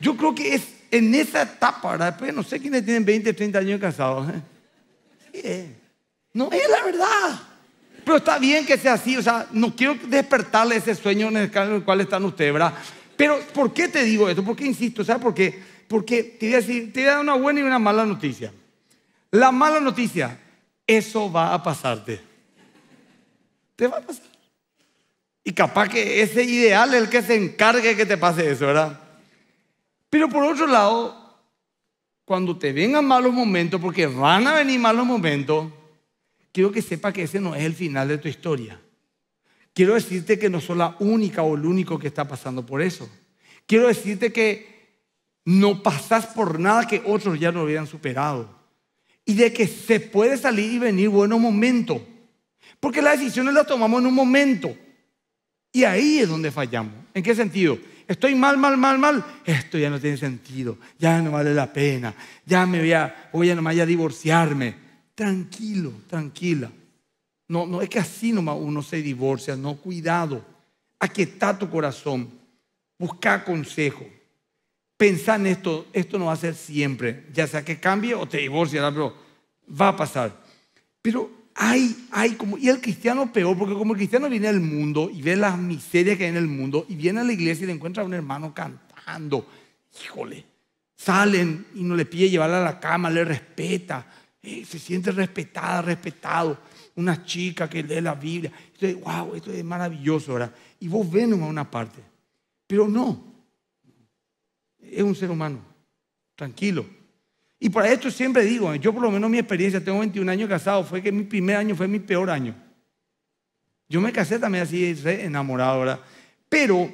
Speaker 1: Yo creo que es en esa etapa, ¿verdad? Después no sé quiénes tienen 20, 30 años casados. ¿eh? Sí, es. Eh. No es la verdad. Pero está bien que sea así, o sea, no quiero despertarle ese sueño en el cual están ustedes, ¿verdad? Pero ¿por qué te digo esto? ¿Por qué insisto? ¿Sabes por qué? Porque te voy a decir, te voy a dar una buena y una mala noticia. La mala noticia, eso va a pasarte. Te va a pasar. Y capaz que ese ideal es el que se encargue que te pase eso, ¿verdad? Pero por otro lado, cuando te vengan malos momentos, porque van a venir malos momentos, quiero que sepa que ese no es el final de tu historia. Quiero decirte que no soy la única o el único que está pasando por eso. Quiero decirte que no pasás por nada que otros ya no habían superado y de que se puede salir y venir buenos momentos. Porque las decisiones las tomamos en un momento. Y ahí es donde fallamos. ¿En qué sentido? Estoy mal, mal, mal, mal. Esto ya no tiene sentido. Ya no vale la pena. Ya me voy a, voy a divorciarme. Tranquilo, tranquila. No, no es que así nomás uno se divorcia. No, cuidado. Aquieta tu corazón. Busca consejo. Pensar en esto, esto no va a ser siempre, ya sea que cambie o te divorcie, pero va a pasar. Pero hay, hay como, y el cristiano peor, porque como el cristiano viene al mundo y ve las miserias que hay en el mundo y viene a la iglesia y le encuentra a un hermano cantando, híjole, salen y no le pide llevarla a la cama, le respeta, eh, se siente respetada, respetado. Una chica que lee la Biblia. Entonces, wow, esto es maravilloso, ¿verdad? Y vos ven a una parte. Pero no, es un ser humano, tranquilo. Y para esto siempre digo, yo por lo menos mi experiencia, tengo 21 años casado, fue que mi primer año fue mi peor año. Yo me casé también así, enamorado, ¿verdad? Pero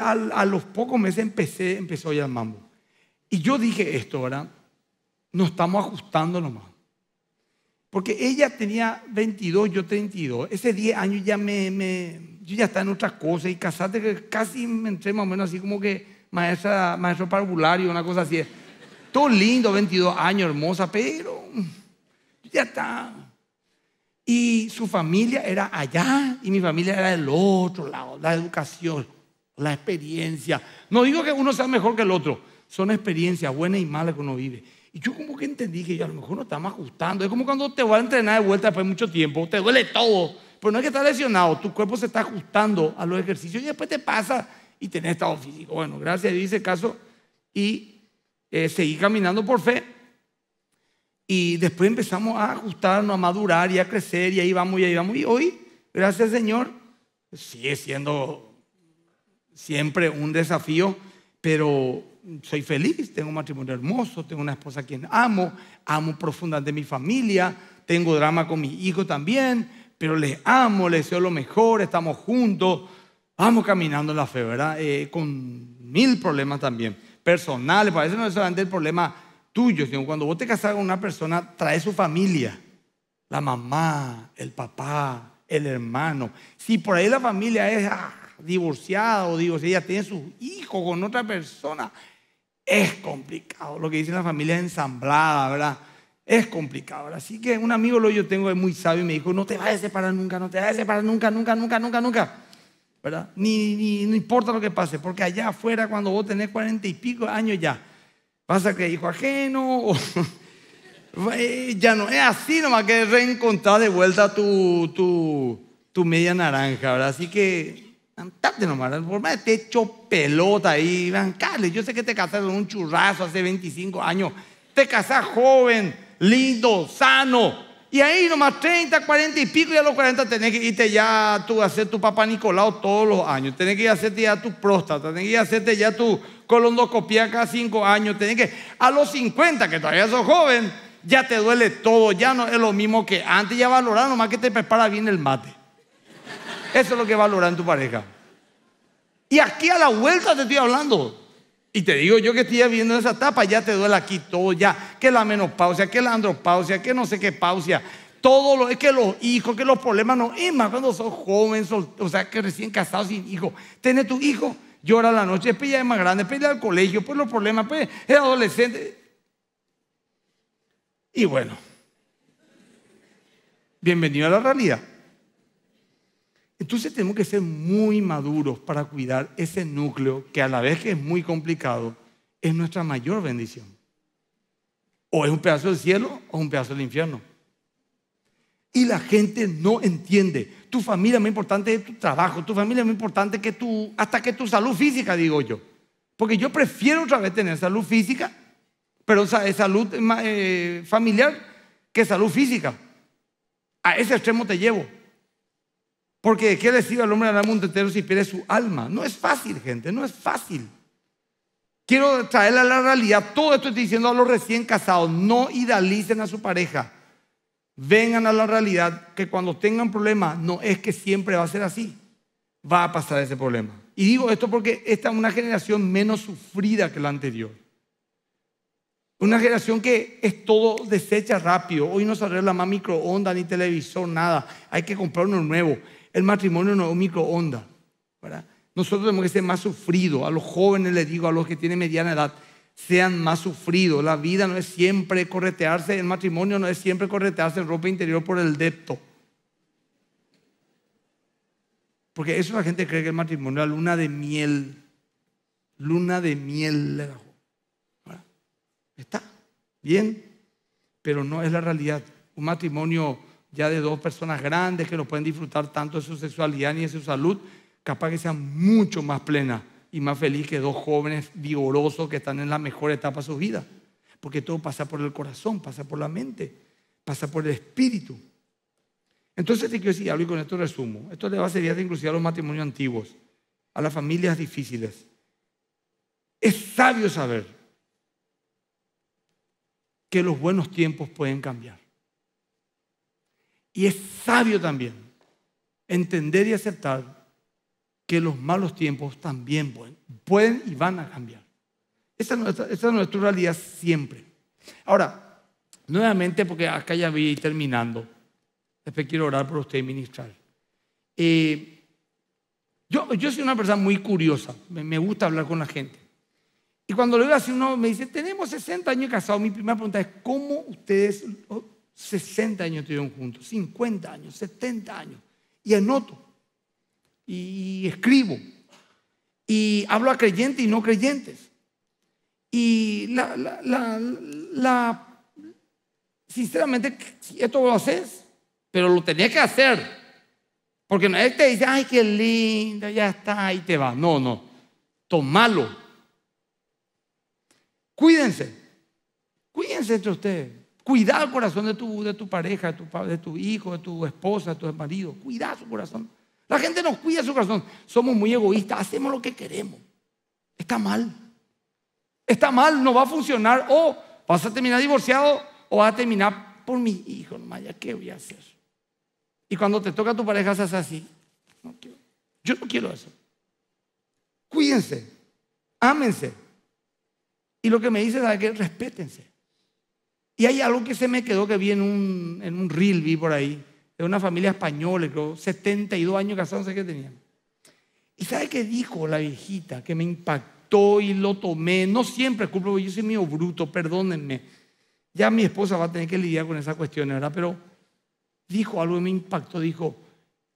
Speaker 1: a, los pocos meses empecé, empezó ya el mambo. Y yo dije esto, ¿verdad? Nos estamos ajustando nomás. Porque ella tenía 22, yo 32. Ese 10 años ya me, me yo ya estaba en otras cosas y casate, casi me entré más o menos así como que maestra, maestro parvulario, una cosa así. Todo lindo, 22 años, hermosa, pero mm, ya está. Y su familia era allá y mi familia era del otro lado, la educación, la experiencia. No digo que uno sea mejor que el otro, son experiencias buenas y malas que uno vive. Y yo como que entendí que yo a lo mejor no estamos ajustando. Es como cuando te vas a entrenar de vuelta después de mucho tiempo, te duele todo, pero no es que estás lesionado, tu cuerpo se está ajustando a los ejercicios y después te pasa y tener estado físico. Bueno, gracias, dice caso, y eh, seguí caminando por fe. Y después empezamos a ajustarnos, a madurar y a crecer, y ahí vamos y ahí vamos. Y hoy, gracias Señor, sigue siendo siempre un desafío, pero soy feliz, tengo un matrimonio hermoso, tengo una esposa a quien amo, amo profundamente mi familia, tengo drama con mi hijo también, pero les amo, les deseo lo mejor, estamos juntos, Vamos caminando en la fe, ¿verdad? Eh, con mil problemas también, personales. parece pues, eso no es solamente el problema tuyo, sino cuando vos te casas con una persona, trae su familia. La mamá, el papá, el hermano. Si por ahí la familia es ah, divorciada o ella tiene su hijo con otra persona, es complicado. Lo que dicen las familias ensamblada, ¿verdad? Es complicado. Así que un amigo lo yo tengo es muy sabio y me dijo, no te vayas a separar nunca, no te vayas a separar nunca, nunca, nunca, nunca, nunca. ¿verdad? Ni, no importa lo que pase, porque allá afuera, cuando vos tenés cuarenta y pico años ya, pasa que hijo ajeno, eh, ya no es así nomás que reencontrar de vuelta tu, tu, tu media naranja, ¿verdad? Así que andate nomás, por más te echo pelota ahí, bancale. Yo sé que te casaste con un churrazo hace 25 años, te casaste joven, lindo, sano, y ahí nomás 30, 40 y pico, y a los 40 tenés que irte ya a hacer tu papá Nicolau todos los años. Tenés que ir a hacerte ya tu próstata, tenés que ir a hacerte ya tu colondoscopía cada 5 años. Tenés que, a los 50, que todavía sos joven, ya te duele todo, ya no es lo mismo que antes, ya valorar nomás que te prepara bien el mate. Eso es lo que valora en tu pareja. Y aquí a la vuelta te estoy hablando. Y te digo yo que estoy viendo esa etapa, ya te duele aquí todo, ya, que la menopausia, que la andropausia, que no sé qué pausia, todo lo, es que los hijos, que los problemas no, es más cuando sos joven, o sea, que recién casado sin hijo, tiene tu hijo, llora la noche, después ya más grande, después al colegio, pues los problemas, pues es adolescente. Y bueno, bienvenido a la realidad. Entonces tenemos que ser muy maduros para cuidar ese núcleo que a la vez que es muy complicado, es nuestra mayor bendición. O es un pedazo del cielo o un pedazo del infierno. Y la gente no entiende. Tu familia es más importante que tu trabajo, tu familia es más importante que tu, hasta que tu salud física, digo yo. Porque yo prefiero otra vez tener salud física, pero salud eh, eh, familiar, que salud física. A ese extremo te llevo. Porque ¿qué le sirve al hombre de la mundo entero si pierde su alma? No es fácil, gente, no es fácil. Quiero traerle a la realidad. Todo esto estoy diciendo a los recién casados. No idealicen a su pareja. Vengan a la realidad que cuando tengan problemas, no es que siempre va a ser así. Va a pasar ese problema. Y digo esto porque esta es una generación menos sufrida que la anterior. Una generación que es todo desecha rápido. Hoy no se arregla más microondas ni televisor, nada. Hay que comprar uno nuevo el matrimonio no es un microondas. ¿verdad? Nosotros tenemos que ser más sufridos. A los jóvenes les digo, a los que tienen mediana edad, sean más sufridos. La vida no es siempre corretearse, el matrimonio no es siempre corretearse en ropa interior por el depto. Porque eso la gente cree que el matrimonio es la luna de miel. Luna de miel. Está bien, pero no es la realidad. Un matrimonio ya de dos personas grandes que no pueden disfrutar tanto de su sexualidad ni de su salud, capaz que sean mucho más plenas y más feliz que dos jóvenes vigorosos que están en la mejor etapa de su vida. Porque todo pasa por el corazón, pasa por la mente, pasa por el espíritu. Entonces te quiero decir algo y con esto resumo. Esto le va a servir inclusive a los matrimonios antiguos, a las familias difíciles. Es sabio saber que los buenos tiempos pueden cambiar. Y es sabio también entender y aceptar que los malos tiempos también pueden, y van a cambiar. Esa es, nuestra, realidad siempre. Ahora, nuevamente, porque acá ya voy terminando, después quiero orar por usted y ministrar. Eh, yo, yo, soy una persona muy curiosa, me, me, gusta hablar con la gente. Y cuando le veo así, uno me dice, tenemos 60 años casados, mi primera pregunta es, ¿cómo ustedes 60 años estuvieron juntos, 50 años, 70 años. Y anoto, y escribo, y hablo a creyentes y no creyentes. Y la, la, la, sinceramente, esto lo haces, pero lo tenías que hacer. Porque no te dice, ay, qué lindo, ya está, ahí te va. No, no, tomalo. Cuídense, cuídense entre ustedes. Cuida el corazón de tu, de tu pareja, de tu, de tu hijo, de tu esposa, de tu marido. Cuida su corazón. La gente nos cuida su corazón. Somos muy egoístas, hacemos lo que queremos. Está mal. Está mal, no va a funcionar. O vas a terminar divorciado o vas a terminar por mi hijo. No Maya, ¿qué voy a hacer? Y cuando te toca a tu pareja, haces así. No quiero. Yo no quiero eso. Cuídense, ámense. Y lo que me dice es que respétense. Y hay algo que se me quedó que vi en un, en un reel, vi por ahí, de una familia española, creo, 72 años casados, no sé qué tenían. ¿Y sabe qué dijo la viejita que me impactó y lo tomé? No siempre es culpa, yo soy mío bruto, perdónenme. Ya mi esposa va a tener que lidiar con esas cuestiones, ¿verdad? Pero dijo algo que me impactó, dijo,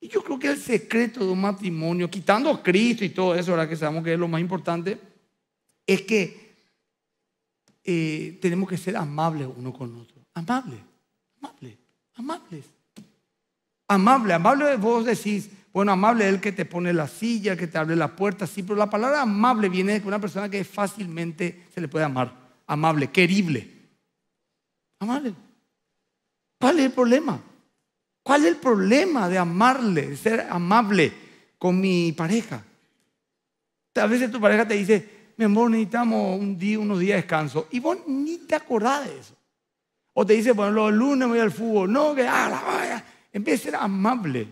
Speaker 1: y yo creo que el secreto de un matrimonio, quitando a Cristo y todo eso, ¿verdad? Que sabemos que es lo más importante, es que eh, tenemos que ser amables uno con otro. Amable, amable, amables. Amable, amable vos decís, bueno, amable es el que te pone la silla, que te abre la puerta, sí, pero la palabra amable viene de una persona que fácilmente se le puede amar. Amable, querible. Amable. ¿Cuál es el problema? ¿Cuál es el problema de amarle, de ser amable con mi pareja? A veces tu pareja te dice, mi amor, necesitamos un día, unos días de descanso. Y vos ni te acordás de eso. O te dice, bueno, los lunes voy al fútbol. No, que ah, la vaya. En vez de ser amable,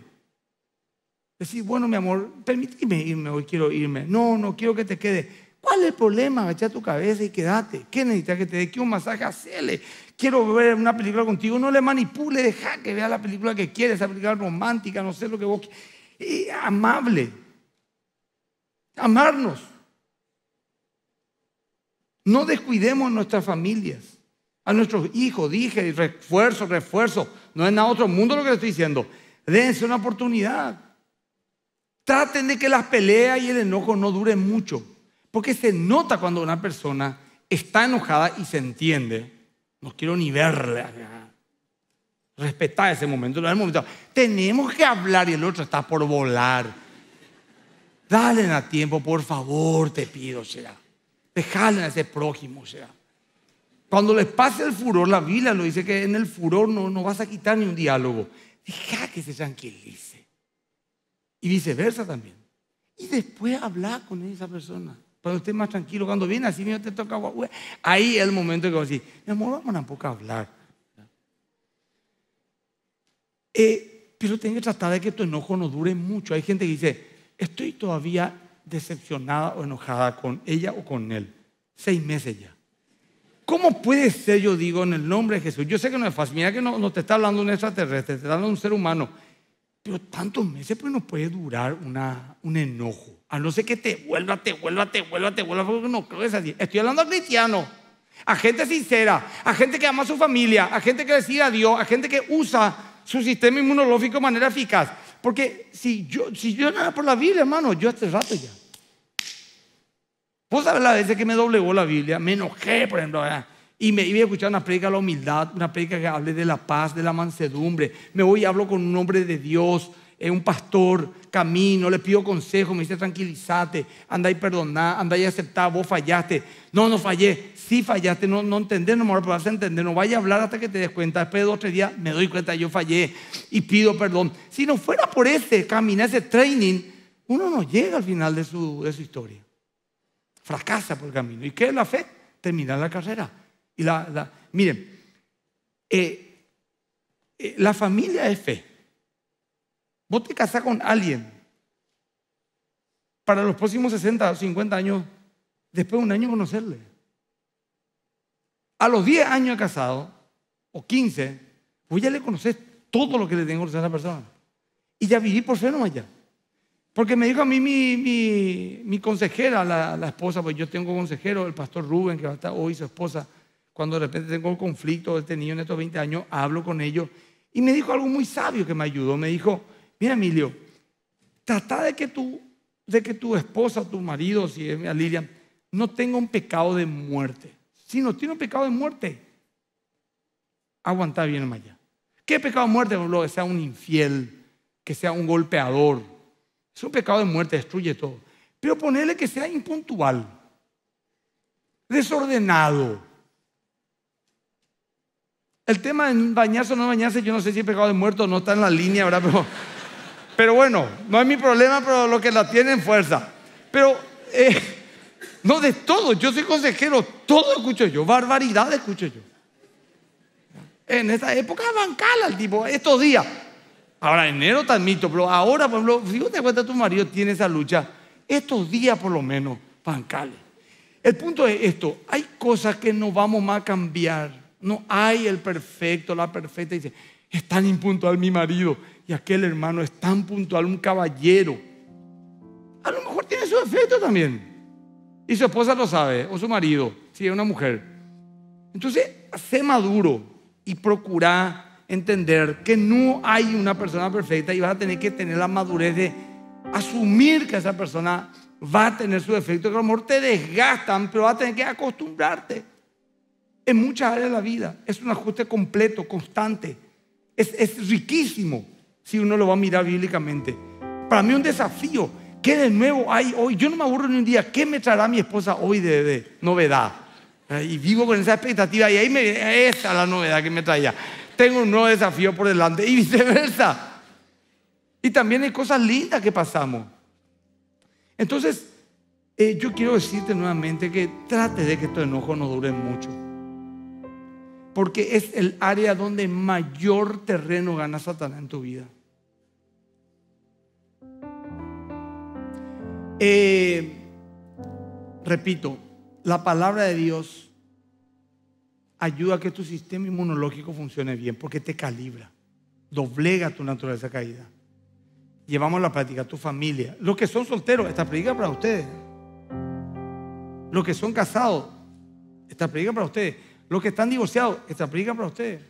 Speaker 1: decir, bueno, mi amor, permíteme irme, hoy quiero irme. No, no quiero que te quede. ¿Cuál es el problema? Echa tu cabeza y quédate. ¿Qué necesitas que te dé? ¿Quiero un masaje? Hacele. Quiero ver una película contigo. No le manipule, deja que vea la película que quiere, esa película romántica, no sé lo que vos Y amable. Amarnos. No descuidemos nuestras familias, a nuestros hijos, dije, refuerzo, refuerzo. No es nada otro mundo lo que estoy diciendo. Dense una oportunidad. Traten de que las peleas y el enojo no duren mucho, porque se nota cuando una persona está enojada y se entiende. No quiero ni verla. Respetar ese momento, Tenemos que hablar y el otro está por volar. Dale a tiempo, por favor, te pido, será te a ese prójimo. O sea, cuando les pase el furor, la Biblia lo dice que en el furor no, no vas a quitar ni un diálogo. Deja que se tranquilice. Y viceversa también. Y después hablar con esa persona. Cuando esté más tranquilo, cuando viene así, mismo te toca. Ahí es el momento que vas a decir, mi amor, vamos a poco a hablar. Eh, pero tengo que tratar de que tu enojo no dure mucho. Hay gente que dice, estoy todavía decepcionada o enojada con ella o con él. Seis meses ya. ¿Cómo puede ser, yo digo, en el nombre de Jesús? Yo sé que no es fácil, mira que no, no te está hablando un extraterrestre, te está hablando un ser humano. Pero tantos meses pues no puede durar una, un enojo. A no ser que te vuelva, te vuelva, te vuelva, te vuelva, porque no creo que es así. Estoy hablando a cristianos, a gente sincera, a gente que ama a su familia, a gente que le sigue a Dios, a gente que usa su sistema inmunológico de manera eficaz. Porque si yo, si yo nada por la Biblia, hermano, yo este rato ya. Vos sabés la vez que me doblegó la Biblia, me enojé, por ejemplo, y me iba a escuchar una predica de la humildad, una predica que hable de la paz, de la mansedumbre. Me voy y hablo con un hombre de Dios, es un pastor, camino, le pido consejo, me dice tranquilízate, anda y perdoná, anda y aceptá, vos fallaste. No, no fallé, sí fallaste, no, no entendés, no me vas a entender, no vaya a hablar hasta que te des cuenta. Después de dos o tres días me doy cuenta, yo fallé y pido perdón. Si no fuera por ese camino, ese training, uno no llega al final de su, de su historia. Fracasa por el camino. ¿Y qué es la fe? Terminar la carrera. Y la, miren, eh, eh, la familia es fe. Vos te casás con alguien. Para los próximos 60 o 50 años, después de un año conocerle. A los 10 años de casado, o 15, vos pues ya le conoces todo lo que le tengo que a esa persona. Y ya viví por serlo allá. Porque me dijo a mí mi, mi, consejera, la, esposa, pues yo tengo consejero, el pastor Rubén, que va a estar hoy su esposa, cuando de repente tengo conflicto, este niño en estos 20 años, hablo con ellos. Y me dijo algo muy sabio que me ayudó. Me dijo, Mira, Emilio, trata de que tu, de que tu esposa, tu marido, si es Lilian, no tenga un pecado de muerte. Si no tiene un pecado de muerte, aguanta bien allá. ¿Qué pecado de muerte? que sea un infiel, que sea un golpeador. Es un pecado de muerte, destruye todo. Pero ponele que sea impuntual, desordenado. El tema de bañarse o no bañarse, yo no sé si es pecado de muerte no está en la línea, ¿verdad? Pero pero bueno, no es mi problema, pero los que la tienen fuerza. Pero eh, no de todo, yo soy consejero, todo escucho yo, barbaridad escucho yo. En esa época bancala el tipo, estos días. Ahora, enero te admito, pero ahora, por ejemplo, cuenta tu marido tiene esa lucha, estos días por lo menos, bancales. El punto es esto, hay cosas que no vamos más a cambiar. No hay el perfecto, la perfecta. Dice, es tan impuntual mi marido y aquel hermano es tan puntual, un caballero. A lo mejor tiene su defecto también. Y su esposa lo sabe, o su marido, si es una mujer. Entonces, sé maduro y procura entender que no hay una persona perfecta y vas a tener que tener la madurez de asumir que esa persona va a tener su defecto, que a lo mejor te desgastan, pero vas a tener que acostumbrarte. En muchas áreas de la vida es un ajuste completo, constante. Es, es riquísimo si uno lo va a mirar bíblicamente. Para mí un desafío. ¿Qué de nuevo hay hoy? Yo no me aburro ni un día. ¿Qué me traerá mi esposa hoy de, novedad? Eh, y vivo con esa expectativa y ahí me, esa la novedad que me traía. Tengo un nuevo desafío por delante y viceversa. Y también hay cosas lindas que pasamos. Entonces, eh, yo quiero decirte nuevamente que trate de que tu enojo no dure mucho. Porque es el área donde mayor terreno gana Satanás en tu vida. Eh, repito, la palabra de Dios ayuda a que tu sistema inmunológico funcione bien porque te calibra, doblega tu naturaleza caída. Llevamos la práctica A tu familia. Los que son solteros, esta predica para ustedes. Los que son casados, esta predica para ustedes. Los que están divorciados, esta predica para ustedes.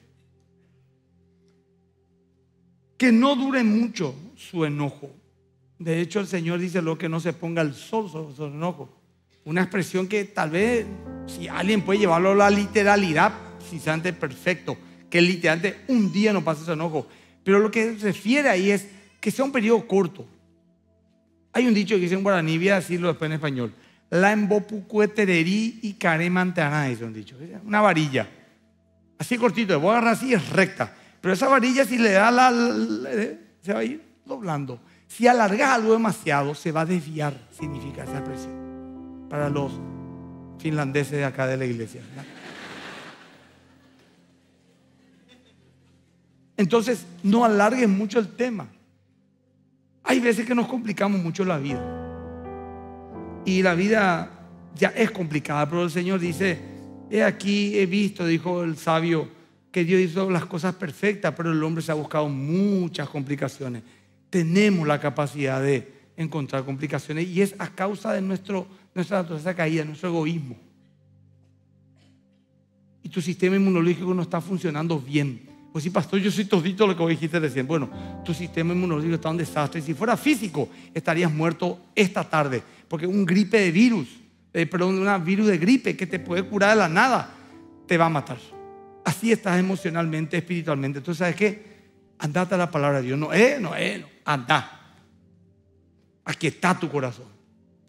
Speaker 1: Que no dure mucho su enojo, de hecho, el Señor dice lo que no se ponga el sol sobre su enojo. Una expresión que tal vez, si alguien puede llevarlo a la literalidad, si se ante perfecto, que literalmente un día no pase su enojo. Pero lo que se refiere ahí es que sea un periodo corto. Hay un dicho que dice en guaraní, voy a decirlo después en español. La embopucuetererí y caremantaná, es un dicho. Una varilla. Así cortito, voy a agarrar así, es recta. Pero esa varilla, si le da la. se va a ir doblando. Si alargas algo demasiado, se va a desviar, significa esa presión. para los finlandeses de acá de la iglesia. Entonces, no alarguen mucho el tema. Hay veces que nos complicamos mucho la vida. Y la vida ya es complicada, pero el Señor dice, he aquí, he visto, dijo el sabio, que Dios hizo las cosas perfectas, pero el hombre se ha buscado muchas complicaciones tenemos la capacidad de encontrar complicaciones y es a causa de nuestro, nuestra naturaleza caída, nuestro egoísmo. Y tu sistema inmunológico no está funcionando bien. Pues sí, pastor, yo soy todito lo que vos dijiste recién. Bueno, tu sistema inmunológico está un desastre. y Si fuera físico, estarías muerto esta tarde. Porque un gripe de virus, eh, perdón, un virus de gripe que te puede curar de la nada, te va a matar. Así estás emocionalmente, espiritualmente. Entonces, ¿sabes qué? andate a la palabra de Dios. No, eh, no, eh, no. Anda. Aquí está tu corazón.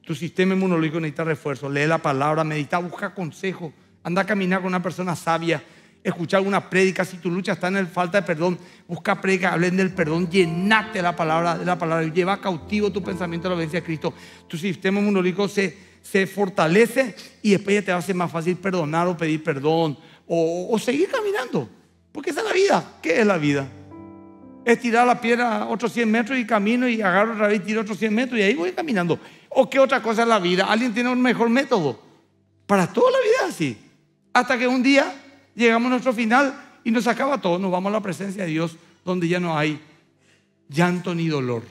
Speaker 1: Tu sistema inmunológico necesita refuerzo. Lee la palabra, medita, busca consejo. Anda a caminar con una persona sabia. escucha algunas prédica. Si tu lucha está en el falta de perdón, busca prédica, hablen del perdón. Llenate la palabra de la palabra. Lleva cautivo tu pensamiento a la obediencia de Cristo. Tu sistema inmunológico se, se fortalece y después ya te va a ser más fácil perdonar o pedir perdón o, o seguir caminando. Porque esa es la vida. ¿Qué es la vida? es tirar la piedra otros 100 metros y camino y agarro otra vez y tiro otros 100 metros y ahí voy caminando. ¿O qué otra cosa es la vida? ¿Alguien tiene un mejor método? Para toda la vida así. Hasta que un día llegamos a nuestro final y nos acaba todo. Nos vamos a la presencia de Dios donde ya no hay llanto ni dolor.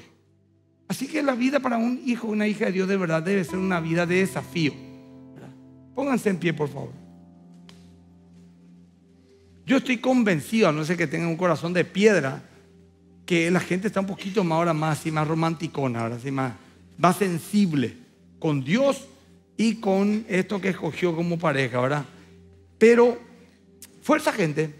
Speaker 1: Así que la vida para un hijo, una hija de Dios de verdad debe ser una vida de desafío. Pónganse en pie, por favor. Yo estoy convencido, a no ser que tengan un corazón de piedra, que la gente está un poquito más ahora más, y más romanticona, ahora sí, más, sensible con Dios y con esto que escogió como pareja, ¿verdad? Pero, fuerza gente,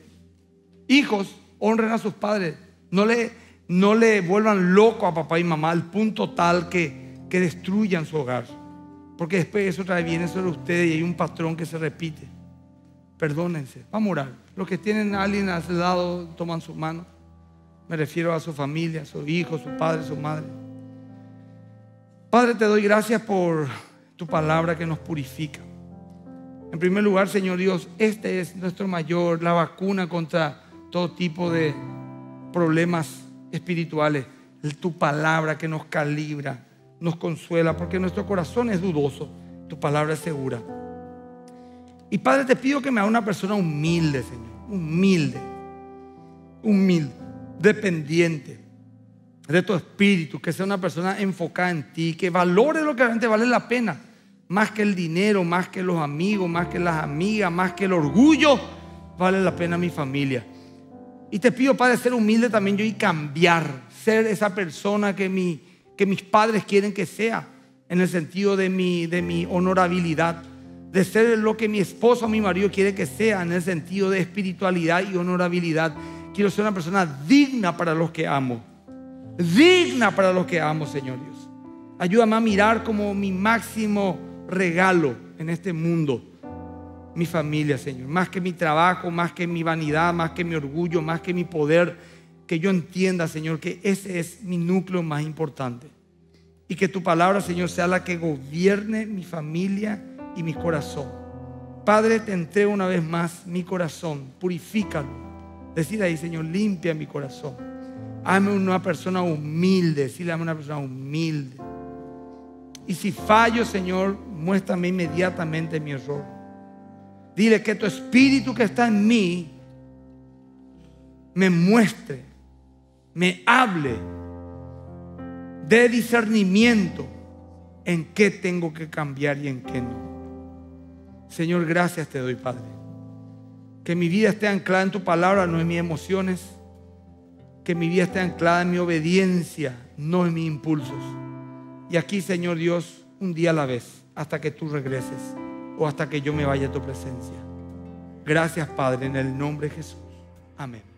Speaker 1: hijos, honren a sus padres, no le, no le vuelvan loco a papá y mamá al punto tal que, que destruyan su hogar, porque después eso trae bien sobre ustedes y hay un patrón que se repite. Perdónense, vamos a orar. Los que tienen a alguien a su lado, toman su mano. Me refiero a su familia, a su hijo, su padre, su madre. Padre, te doy gracias por tu palabra que nos purifica. En primer lugar, Señor Dios, este es nuestro mayor, la vacuna contra todo tipo de problemas espirituales. Tu palabra que nos calibra, nos consuela, porque nuestro corazón es dudoso. Tu palabra es segura. Y Padre, te pido que me haga una persona humilde, Señor. Humilde. Humilde dependiente de tu espíritu, que sea una persona enfocada en ti, que valore lo que realmente vale la pena, más que el dinero, más que los amigos, más que las amigas, más que el orgullo, vale la pena mi familia. Y te pido, Padre, ser humilde también yo y cambiar, ser esa persona que, mi, que mis padres quieren que sea, en el sentido de mi, de mi honorabilidad, de ser lo que mi esposo o mi marido quiere que sea, en el sentido de espiritualidad y honorabilidad Quiero ser una persona digna para los que amo. Digna para los que amo, Señor Dios. Ayúdame a mirar como mi máximo regalo en este mundo mi familia, Señor. Más que mi trabajo, más que mi vanidad, más que mi orgullo, más que mi poder. Que yo entienda, Señor, que ese es mi núcleo más importante. Y que tu palabra, Señor, sea la que gobierne mi familia y mi corazón. Padre, te entrego una vez más mi corazón. Purifícalo Decirle ahí, Señor, limpia mi corazón. Hazme una persona humilde. Decirle, a una persona humilde. Y si fallo, Señor, muéstrame inmediatamente mi error. Dile que tu espíritu que está en mí me muestre, me hable de discernimiento en qué tengo que cambiar y en qué no. Señor, gracias te doy, Padre. Que mi vida esté anclada en tu palabra, no en mis emociones. Que mi vida esté anclada en mi obediencia, no en mis impulsos. Y aquí, Señor Dios, un día a la vez, hasta que tú regreses o hasta que yo me vaya a tu presencia. Gracias, Padre, en el nombre de Jesús. Amén.